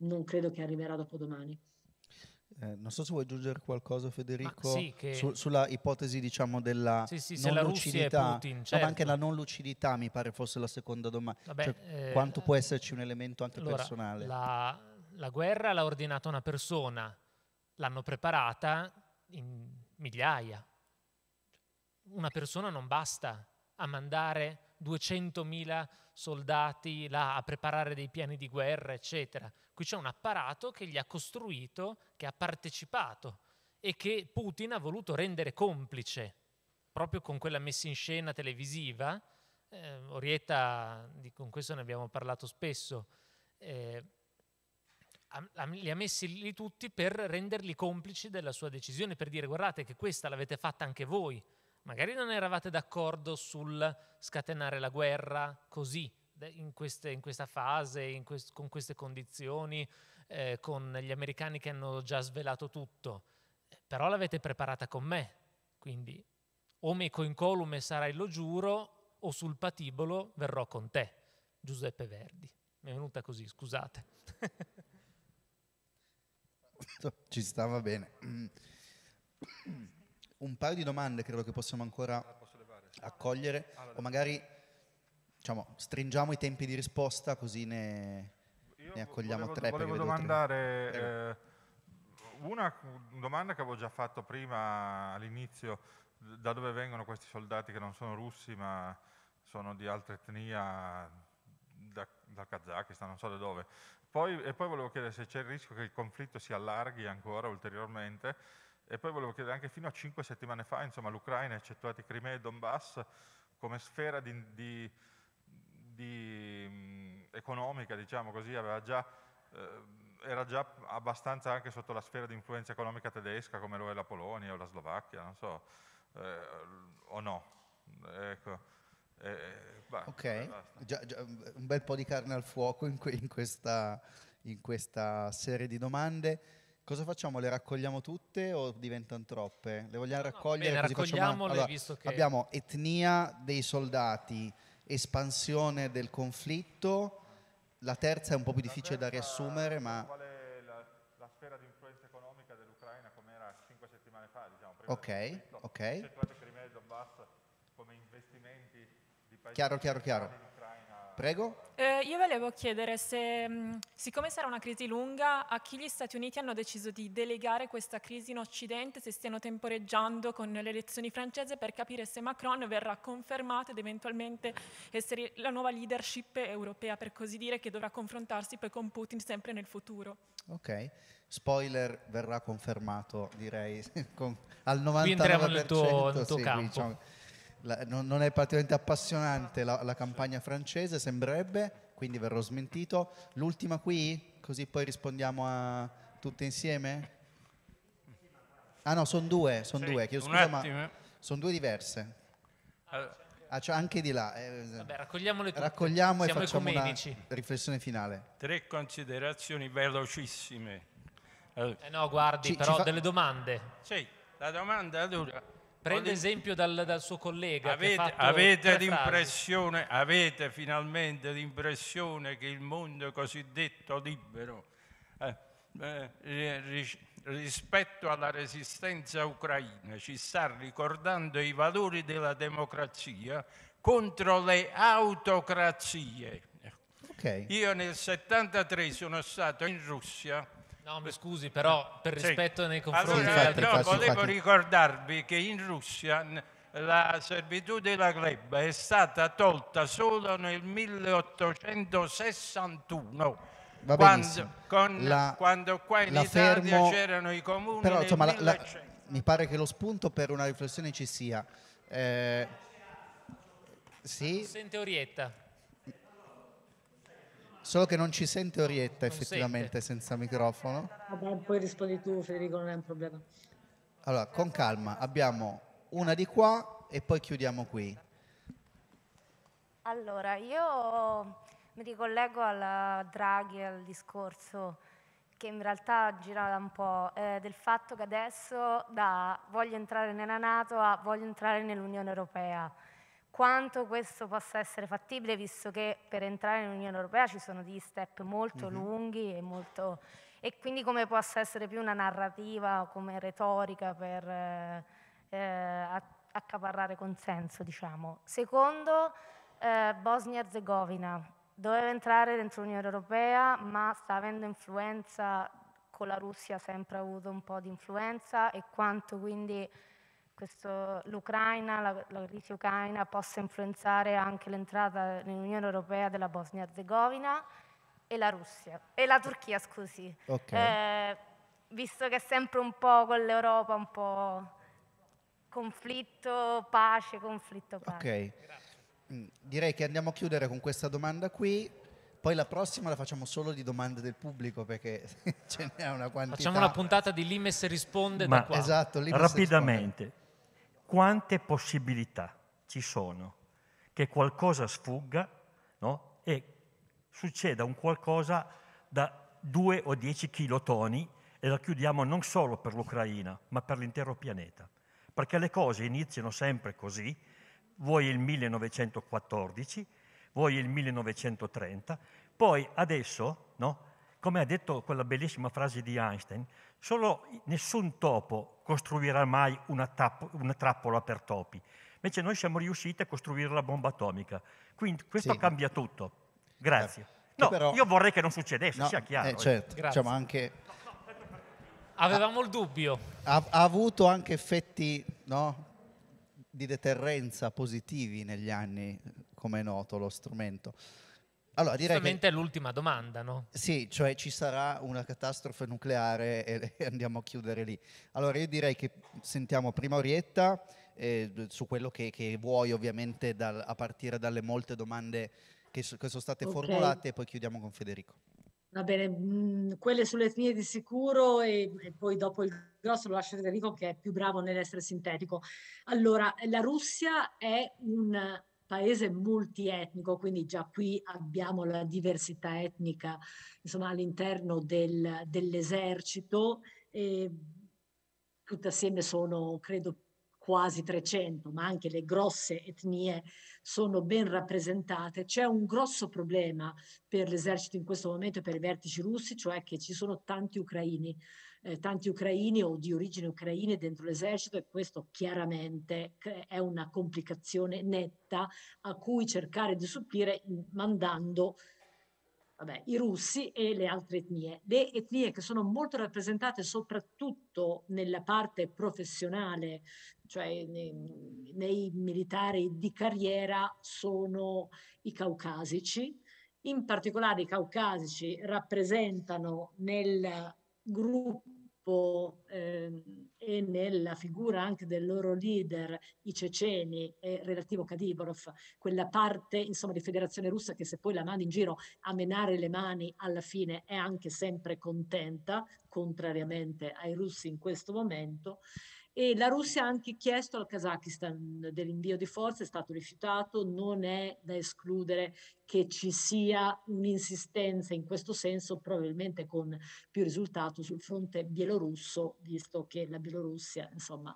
Non credo che arriverà dopo domani. Eh, non so se vuoi aggiungere qualcosa, Federico, sì, che... su, sulla ipotesi diciamo, della sì, sì, non lucidità, Putin, certo. no, ma anche certo. la non lucidità mi pare fosse la seconda domanda. Vabbè, cioè, eh, quanto può esserci un elemento anche allora, personale? La, la, guerra l'ha ordinata una persona, l'hanno preparata in migliaia. Una persona non basta a mandare 200.000 soldati là a preparare dei piani di guerra, eccetera. Qui c'è un apparato che gli ha costruito, che ha partecipato e che Putin ha voluto rendere complice proprio con quella messa in scena televisiva. Eh, Orietta, di, con questo ne abbiamo parlato spesso, eh, li ha messi lì tutti per renderli complici della sua decisione, per dire guardate che questa l'avete fatta anche voi. Magari non eravate d'accordo sul scatenare la guerra così, in, queste, in questa fase, quest, con queste condizioni, eh, con gli americani che hanno già svelato tutto, però l'avete preparata con me, quindi o meco in colume sarai, lo giuro, o sul patibolo verrò con te. Giuseppe Verdi. Mi è venuta così, scusate. Ci stava bene. Un paio di domande credo che possiamo ancora accogliere o magari diciamo, stringiamo i tempi di risposta così ne, ne accogliamo volevo, tre. Volevo domandare eh, una domanda che avevo già fatto prima all'inizio, da dove vengono questi soldati che non sono russi ma sono di altra etnia, da, dal Kazakistan, non so da dove. Poi, e poi volevo chiedere se c'è il rischio che il conflitto si allarghi ancora ulteriormente e poi volevo chiedere anche fino a cinque settimane fa, insomma, l'Ucraina, eccettuati Crimea e Donbass, come sfera di, di di, mh, mm, economica, diciamo così, già, eh, era già abbastanza anche sotto la sfera di influenza economica tedesca, come lo è la Polonia o la Slovacchia, non so, eh, o no. Ecco. Eh, beh, ok, già, già un bel po' di carne al fuoco in, que in, questa, in, questa, serie di domande. Cosa facciamo? Le raccogliamo tutte o diventano troppe? Le vogliamo no, raccogliere? No, bene, così una... allora, Abbiamo etnia dei soldati, espansione del conflitto. La terza è un po' più difficile da riassumere, ma... Qual è la, la sfera di influenza economica dell'Ucraina come era cinque settimane fa, diciamo, prima Ok, ok. Crimea e Donbass come investimenti di paesi... Chiaro, chiaro, chiaro. Prego. Eh, io volevo chiedere se, mm, siccome sarà una crisi lunga, a chi gli Stati Uniti hanno deciso di delegare questa crisi in Occidente, se stiano temporeggiando con le elezioni francesi per capire se Macron verrà confermato ed eventualmente essere la nuova leadership europea, per così dire, che dovrà confrontarsi poi con Putin sempre nel futuro. Ok, spoiler verrà confermato direi con, al 99%. Qui entriamo nel tuo, nel tuo sì, campo. Diciamo. La, non, non, è particolarmente appassionante la, la, campagna francese, sembrerebbe, quindi verrò smentito. L'ultima qui, così poi rispondiamo a tutte insieme. Ah no, sono due, sono sì, due, chiedo scusa, ma eh. sono due diverse. Allora. Ah, cioè anche di là. Eh, Vabbè, raccogliamole tutte. Raccogliamo Siamo e facciamo una riflessione finale. Tre considerazioni velocissime. Allora. Eh no, guardi, ci, però ci fa... delle domande. Sì, la domanda allora Prende esempio dal, dal suo collega. Avete, avete, l'impressione, avete finalmente l'impressione che il mondo cosiddetto libero, eh, eh, eh rispetto alla resistenza ucraina, ci sta ricordando i valori della democrazia contro le autocrazie. Okay. Io nel 73 sono stato in Russia No, mi scusi, però per rispetto sì. nei confronti allora, della... No, infatti, volevo ricordarvi che in Russia la servitù della gleba è stata tolta solo nel 1861. Va quando, con, la, quando qua in Italia fermo, c'erano i comuni però, insomma, la, la, mi pare che lo spunto per una riflessione ci sia eh, sì? sente Orietta Solo che non ci sente Orietta non effettivamente sente. senza microfono. Vabbè, poi rispondi tu Federico, non è un problema. Allora, con calma, abbiamo una di qua e poi chiudiamo qui. Allora, io mi ricollego alla Draghi, al discorso che in realtà girava un po', eh, del fatto che adesso da voglio entrare nella Nato a voglio entrare nell'Unione Europea quanto questo possa essere fattibile, visto che per entrare in Unione Europea ci sono degli step molto mm-hmm. lunghi e, molto, e, quindi come possa essere più una narrativa, come retorica per eh, eh accaparrare consenso, diciamo. Secondo, eh, Bosnia-Herzegovina doveva entrare dentro l'Unione Europea, ma sta avendo influenza, con la Russia ha sempre avuto un po' di influenza e quanto quindi l'Ucraina, la, la crisi ucraina possa influenzare anche l'entrata nell'Unione Europea della Bosnia-Herzegovina e la Russia, e la Turchia, scusi. Okay. Eh, visto che è sempre un po' con l'Europa, un po' conflitto, pace, conflitto, pace. Ok, mm, direi che andiamo a chiudere con questa domanda qui. Poi la prossima la facciamo solo di domande del pubblico perché ce n'è una quantità. Facciamo una puntata di Limes risponde Ma da qua. Esatto, Limes rapidamente. Risponde quante possibilità ci sono che qualcosa sfugga no? e succeda un qualcosa da 2 o 10 chilotoni e la chiudiamo non solo per l'Ucraina, ma per l'intero pianeta. Perché le cose iniziano sempre così, vuoi il 1914, vuoi il 1930, poi adesso, no? Come ha detto quella bellissima frase di Einstein, solo nessun topo costruirà mai una, tapp- una trappola per topi. Invece noi siamo riusciti a costruire la bomba atomica. Quindi questo sì. cambia tutto. Grazie. Eh, no, però... io vorrei che non succedesse, no, sia chiaro. Eh, eh. certo, diciamo anche... Avevamo ha, il dubbio. Ha, ha, avuto anche effetti di deterrenza positivi negli anni, come è noto, lo strumento. Allora, direi è l'ultima domanda, no? Sì, cioè ci sarà una catastrofe nucleare e, andiamo a chiudere lì. Allora io direi che sentiamo prima Orietta eh, su quello che, che vuoi ovviamente dal, a partire dalle molte domande che, che sono state okay. formulate e poi chiudiamo con Federico. Va bene, mm, quelle sulle etnie di sicuro e, e, poi dopo il grosso lo lascio a Federico che è più bravo nell'essere sintetico. Allora, la Russia è un paese multietnico, quindi già qui abbiamo la diversità etnica insomma, all'interno del, dell'esercito e tutte assieme sono, credo, quasi 300, ma anche le grosse etnie sono ben rappresentate. C'è un grosso problema per l'esercito in questo momento e per i vertici russi, cioè che ci sono tanti ucraini, eh, tanti ucraini o di origine ucraina dentro l'esercito e questo chiaramente è una complicazione netta a cui cercare di supplire mandando vabbè, i russi e le altre etnie. Le etnie che sono molto rappresentate soprattutto nella parte professionale, cioè nei, nei militari di carriera, sono i caucasici. In particolare i caucasici rappresentano nel gruppo gruppo eh, e nella figura anche del loro leader, i ceceni e relativo Kadyrov, quella parte insomma, di federazione russa che se poi la manda in giro a menare le mani alla fine è anche sempre contenta, contrariamente ai russi in questo momento e la Russia ha anche chiesto al Kazakistan dell'invio di forze, è stato rifiutato, non è da escludere che ci sia un'insistenza in questo senso, probabilmente con più risultato sul fronte bielorusso, visto che la Bielorussia insomma,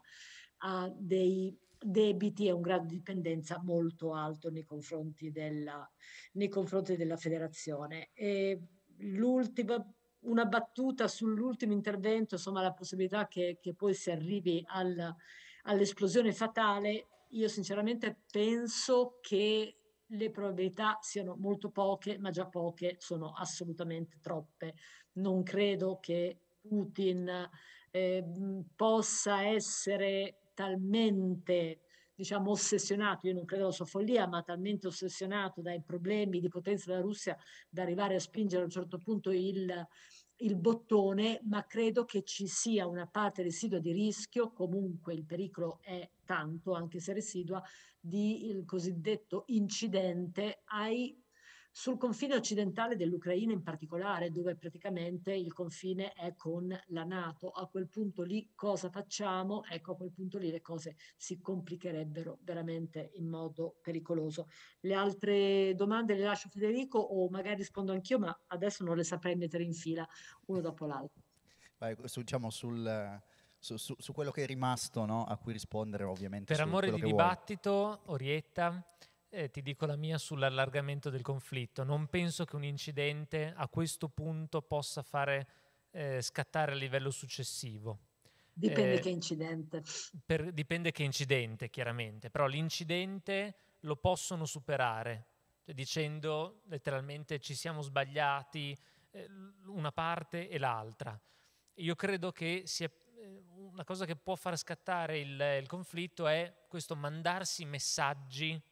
ha dei debiti e un grado di dipendenza molto alto nei confronti della, nei confronti della federazione. E l'ultima una battuta sull'ultimo intervento, insomma la possibilità che, che poi si arrivi al, all'esplosione fatale, io sinceramente penso che le probabilità siano molto poche, ma già poche sono assolutamente troppe. Non credo che Putin eh, possa essere talmente diciamo, ossessionato, io non credo alla sua follia, ma talmente ossessionato dai problemi di potenza della Russia da arrivare a spingere a un certo punto il, il bottone, ma credo che ci sia una parte residua di rischio, comunque il pericolo è tanto, anche se residua, di il cosiddetto incidente ai sul confine occidentale dell'Ucraina in particolare, dove praticamente il confine è con la Nato, a quel punto lì cosa facciamo? Ecco, a quel punto lì le cose si complicherebbero veramente in modo pericoloso. Le altre domande le lascio Federico o magari rispondo anch'io, ma adesso non le saprei mettere in fila uno dopo l'altro. Vai, diciamo sul... Su, su, su, quello che è rimasto no? a cui rispondere ovviamente. Per amore di dibattito, Orietta, eh, ti dico la mia sull'allargamento del conflitto. Non penso che un incidente a questo punto possa fare eh, scattare a livello successivo. Dipende eh, che incidente. Per, dipende che incidente, chiaramente, però l'incidente lo possono superare, cioè dicendo letteralmente ci siamo sbagliati eh, una parte e l'altra. Io credo che sia eh, una cosa che può far scattare il, il conflitto è questo mandarsi messaggi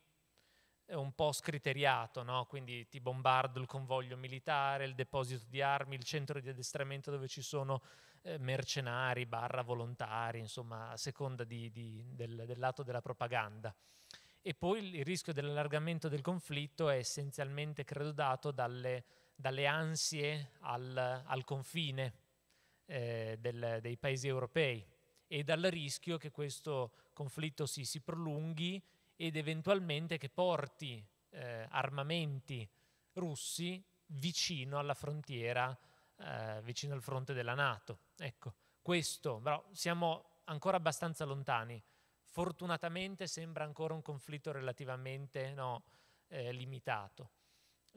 un po' scriteriato, no? quindi ti bombardo il convoglio militare, il deposito di armi, il centro di addestramento dove ci sono eh, mercenari, barra volontari, insomma, a seconda di, di, del, del, lato della propaganda. E poi il rischio dell'allargamento del conflitto è essenzialmente, credo, dato dalle, dalle ansie al, al confine eh, del, dei paesi europei e dal rischio che questo conflitto si, si prolunghi ed eventualmente che porti eh, armamenti russi vicino alla frontiera, eh, vicino al fronte della Nato. Ecco, questo, però siamo ancora abbastanza lontani. Fortunatamente sembra ancora un conflitto relativamente no, eh, limitato.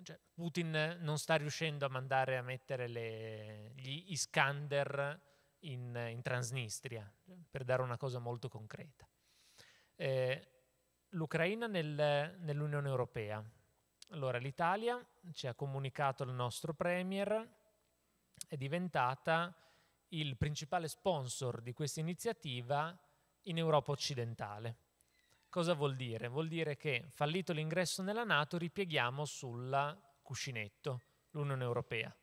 Cioè, Putin non sta riuscendo a mandare a mettere le, gli Iskander in, in, Transnistria, per dare una cosa molto concreta. Eh, l'Ucraina nel, nell'Unione Europea. Allora, l'Italia, ci ha comunicato il nostro Premier, è diventata il principale sponsor di questa iniziativa in Europa occidentale. Cosa vuol dire? Vuol dire che, fallito l'ingresso nella Nato, ripieghiamo sul cuscinetto l'Unione Europea.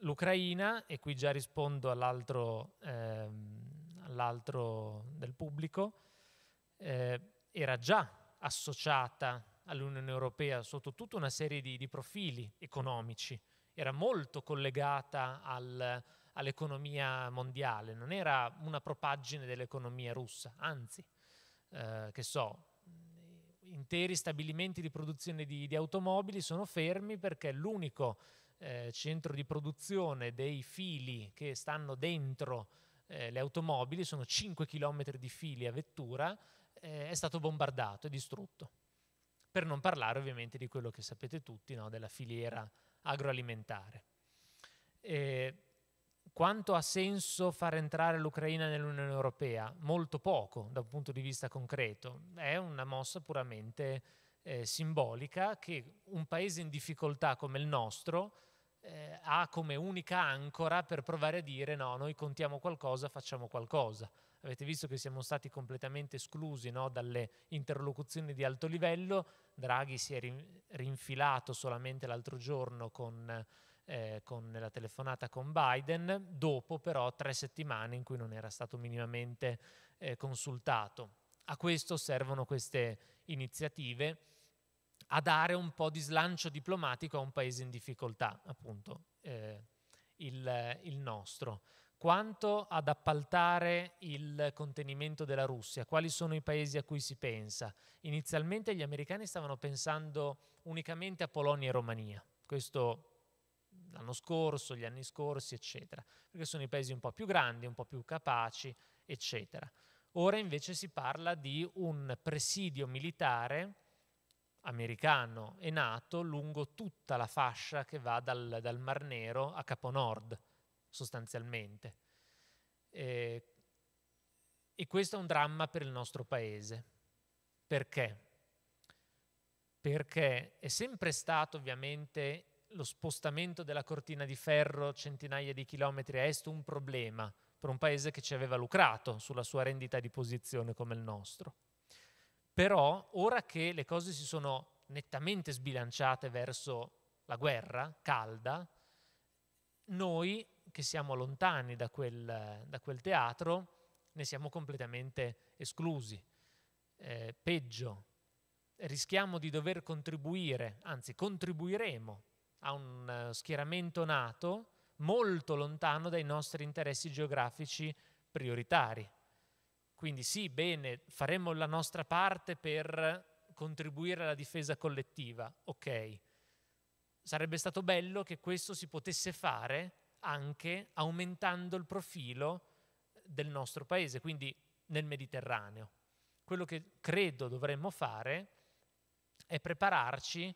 L'Ucraina, e qui già rispondo all'altro, ehm, all'altro del pubblico, eh, era già associata all'Unione Europea sotto tutta una serie di, di profili economici, era molto collegata al, all'economia mondiale, non era una propaggine dell'economia russa, anzi, eh, che so, interi stabilimenti di produzione di, di automobili sono fermi perché l'unico eh, centro di produzione dei fili che stanno dentro eh, le automobili sono 5 km di fili a vettura eh, è stato bombardato e distrutto. Per non parlare ovviamente di quello che sapete tutti, no? della filiera agroalimentare. E eh, quanto ha senso far entrare l'Ucraina nell'Unione Europea? Molto poco da un punto di vista concreto. È una mossa puramente eh, simbolica che un paese in difficoltà come il nostro eh, ha come unica ancora per provare a dire no, noi contiamo qualcosa, facciamo qualcosa. Avete visto che siamo stati completamente esclusi no, dalle interlocuzioni di alto livello, Draghi si è rin- rinfilato solamente l'altro giorno con, eh, con la telefonata con Biden, dopo però tre settimane in cui non era stato minimamente eh, consultato. A questo servono queste iniziative a dare un po' di slancio diplomatico a un paese in difficoltà, appunto eh, il, il nostro quanto ad appaltare il contenimento della Russia, quali sono i paesi a cui si pensa. Inizialmente gli americani stavano pensando unicamente a Polonia e Romania, questo l'anno scorso, gli anni scorsi, eccetera, perché sono i paesi un po' più grandi, un po' più capaci, eccetera. Ora invece si parla di un presidio militare americano e NATO lungo tutta la fascia che va dal, dal Mar Nero a Capo Nord, sostanzialmente. E, eh, e questo è un dramma per il nostro paese. Perché? Perché è sempre stato ovviamente lo spostamento della cortina di ferro centinaia di chilometri a est un problema per un paese che ci aveva lucrato sulla sua rendita di posizione come il nostro. Però ora che le cose si sono nettamente sbilanciate verso la guerra calda, noi che siamo lontani da quel, da quel teatro ne siamo completamente esclusi. Eh, peggio, rischiamo di dover contribuire, anzi contribuiremo a un eh, schieramento nato molto lontano dai nostri interessi geografici prioritari. Quindi sì, bene, faremo la nostra parte per contribuire alla difesa collettiva, ok. Sarebbe stato bello che questo si potesse fare anche aumentando il profilo del nostro paese, quindi nel Mediterraneo. Quello che credo dovremmo fare è prepararci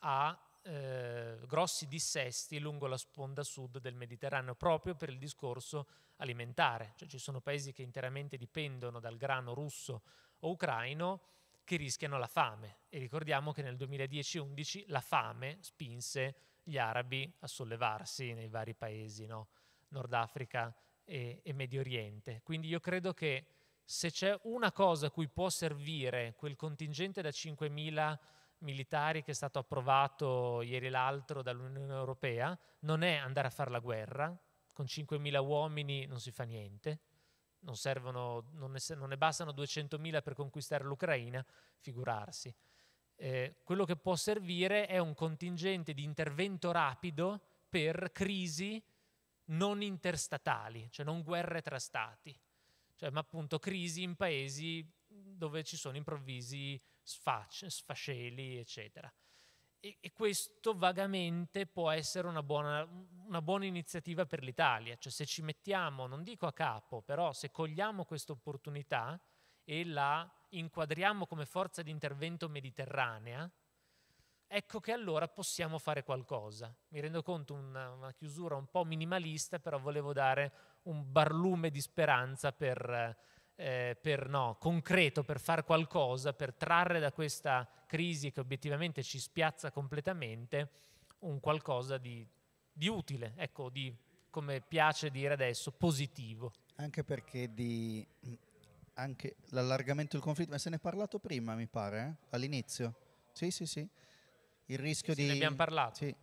a eh, grossi dissesti lungo la sponda sud del Mediterraneo, proprio per il discorso alimentare, cioè ci sono paesi che interamente dipendono dal grano russo o ucraino che rischiano la fame e ricordiamo che nel 2010-11 la fame spinse gli arabi a sollevarsi nei vari paesi, no? Nord Africa e, e Medio Oriente. Quindi io credo che se c'è una cosa a cui può servire quel contingente da 5.000 militari che è stato approvato ieri l'altro dall'Unione Europea non è andare a fare la guerra, con 5.000 uomini non si fa niente, non, servono, non, ne, non ne, bastano 200.000 per conquistare l'Ucraina, figurarsi. Eh, quello che può servire è un contingente di intervento rapido per crisi non interstatali, cioè non guerre tra stati, cioè, ma appunto crisi in paesi dove ci sono improvvisi sfasce, sfasceli, eccetera e, e questo vagamente può essere una buona, una buona iniziativa per l'Italia, cioè se ci mettiamo, non dico a capo, però se cogliamo questa opportunità e la inquadriamo come forza di intervento mediterranea, ecco che allora possiamo fare qualcosa. Mi rendo conto una, una chiusura un po' minimalista, però volevo dare un barlume di speranza per eh, per, no, concreto per fare qualcosa, per trarre da questa crisi che obiettivamente ci spiazza completamente un qualcosa di, di utile, ecco, di, come piace dire adesso, positivo. Anche perché di, anche l'allargamento del conflitto, ma se ne è parlato prima, mi pare, eh? all'inizio. Sì, sì, sì. Il rischio sì, di... Ne abbiamo parlato. Sì.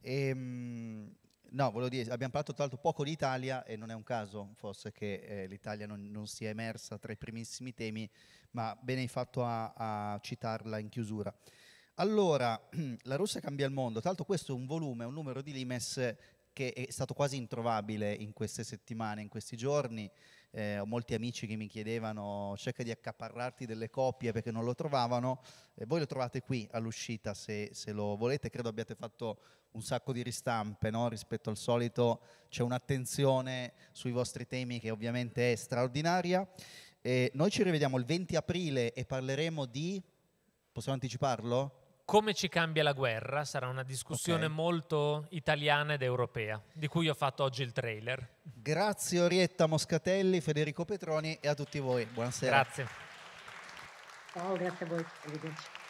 E, ehm, mh, No, volevo dire, abbiamo parlato tra l'altro poco di Italia e non è un caso forse che eh, l'Italia non, non, sia emersa tra i primissimi temi, ma bene hai fatto a, a citarla in chiusura. Allora, la Russia cambia il mondo, tra l'altro questo è un volume, un numero di Limes che è stato quasi introvabile in queste settimane, in questi giorni. Eh, ho molti amici che mi chiedevano cerca di accaparrarti delle copie perché non lo trovavano. Eh, voi lo trovate qui all'uscita se, se, lo volete, credo abbiate fatto un sacco di ristampe no? rispetto al solito, c'è un'attenzione sui vostri temi che ovviamente è straordinaria. E noi ci rivediamo il 20 aprile e parleremo di... possiamo anticiparlo? Come ci cambia la guerra sarà una discussione okay. molto italiana ed europea, di cui ho fatto oggi il trailer. Grazie Orietta Moscatelli, Federico Petroni e a tutti voi. Buonasera. Grazie. Ciao, grazie a voi. Arrivederci.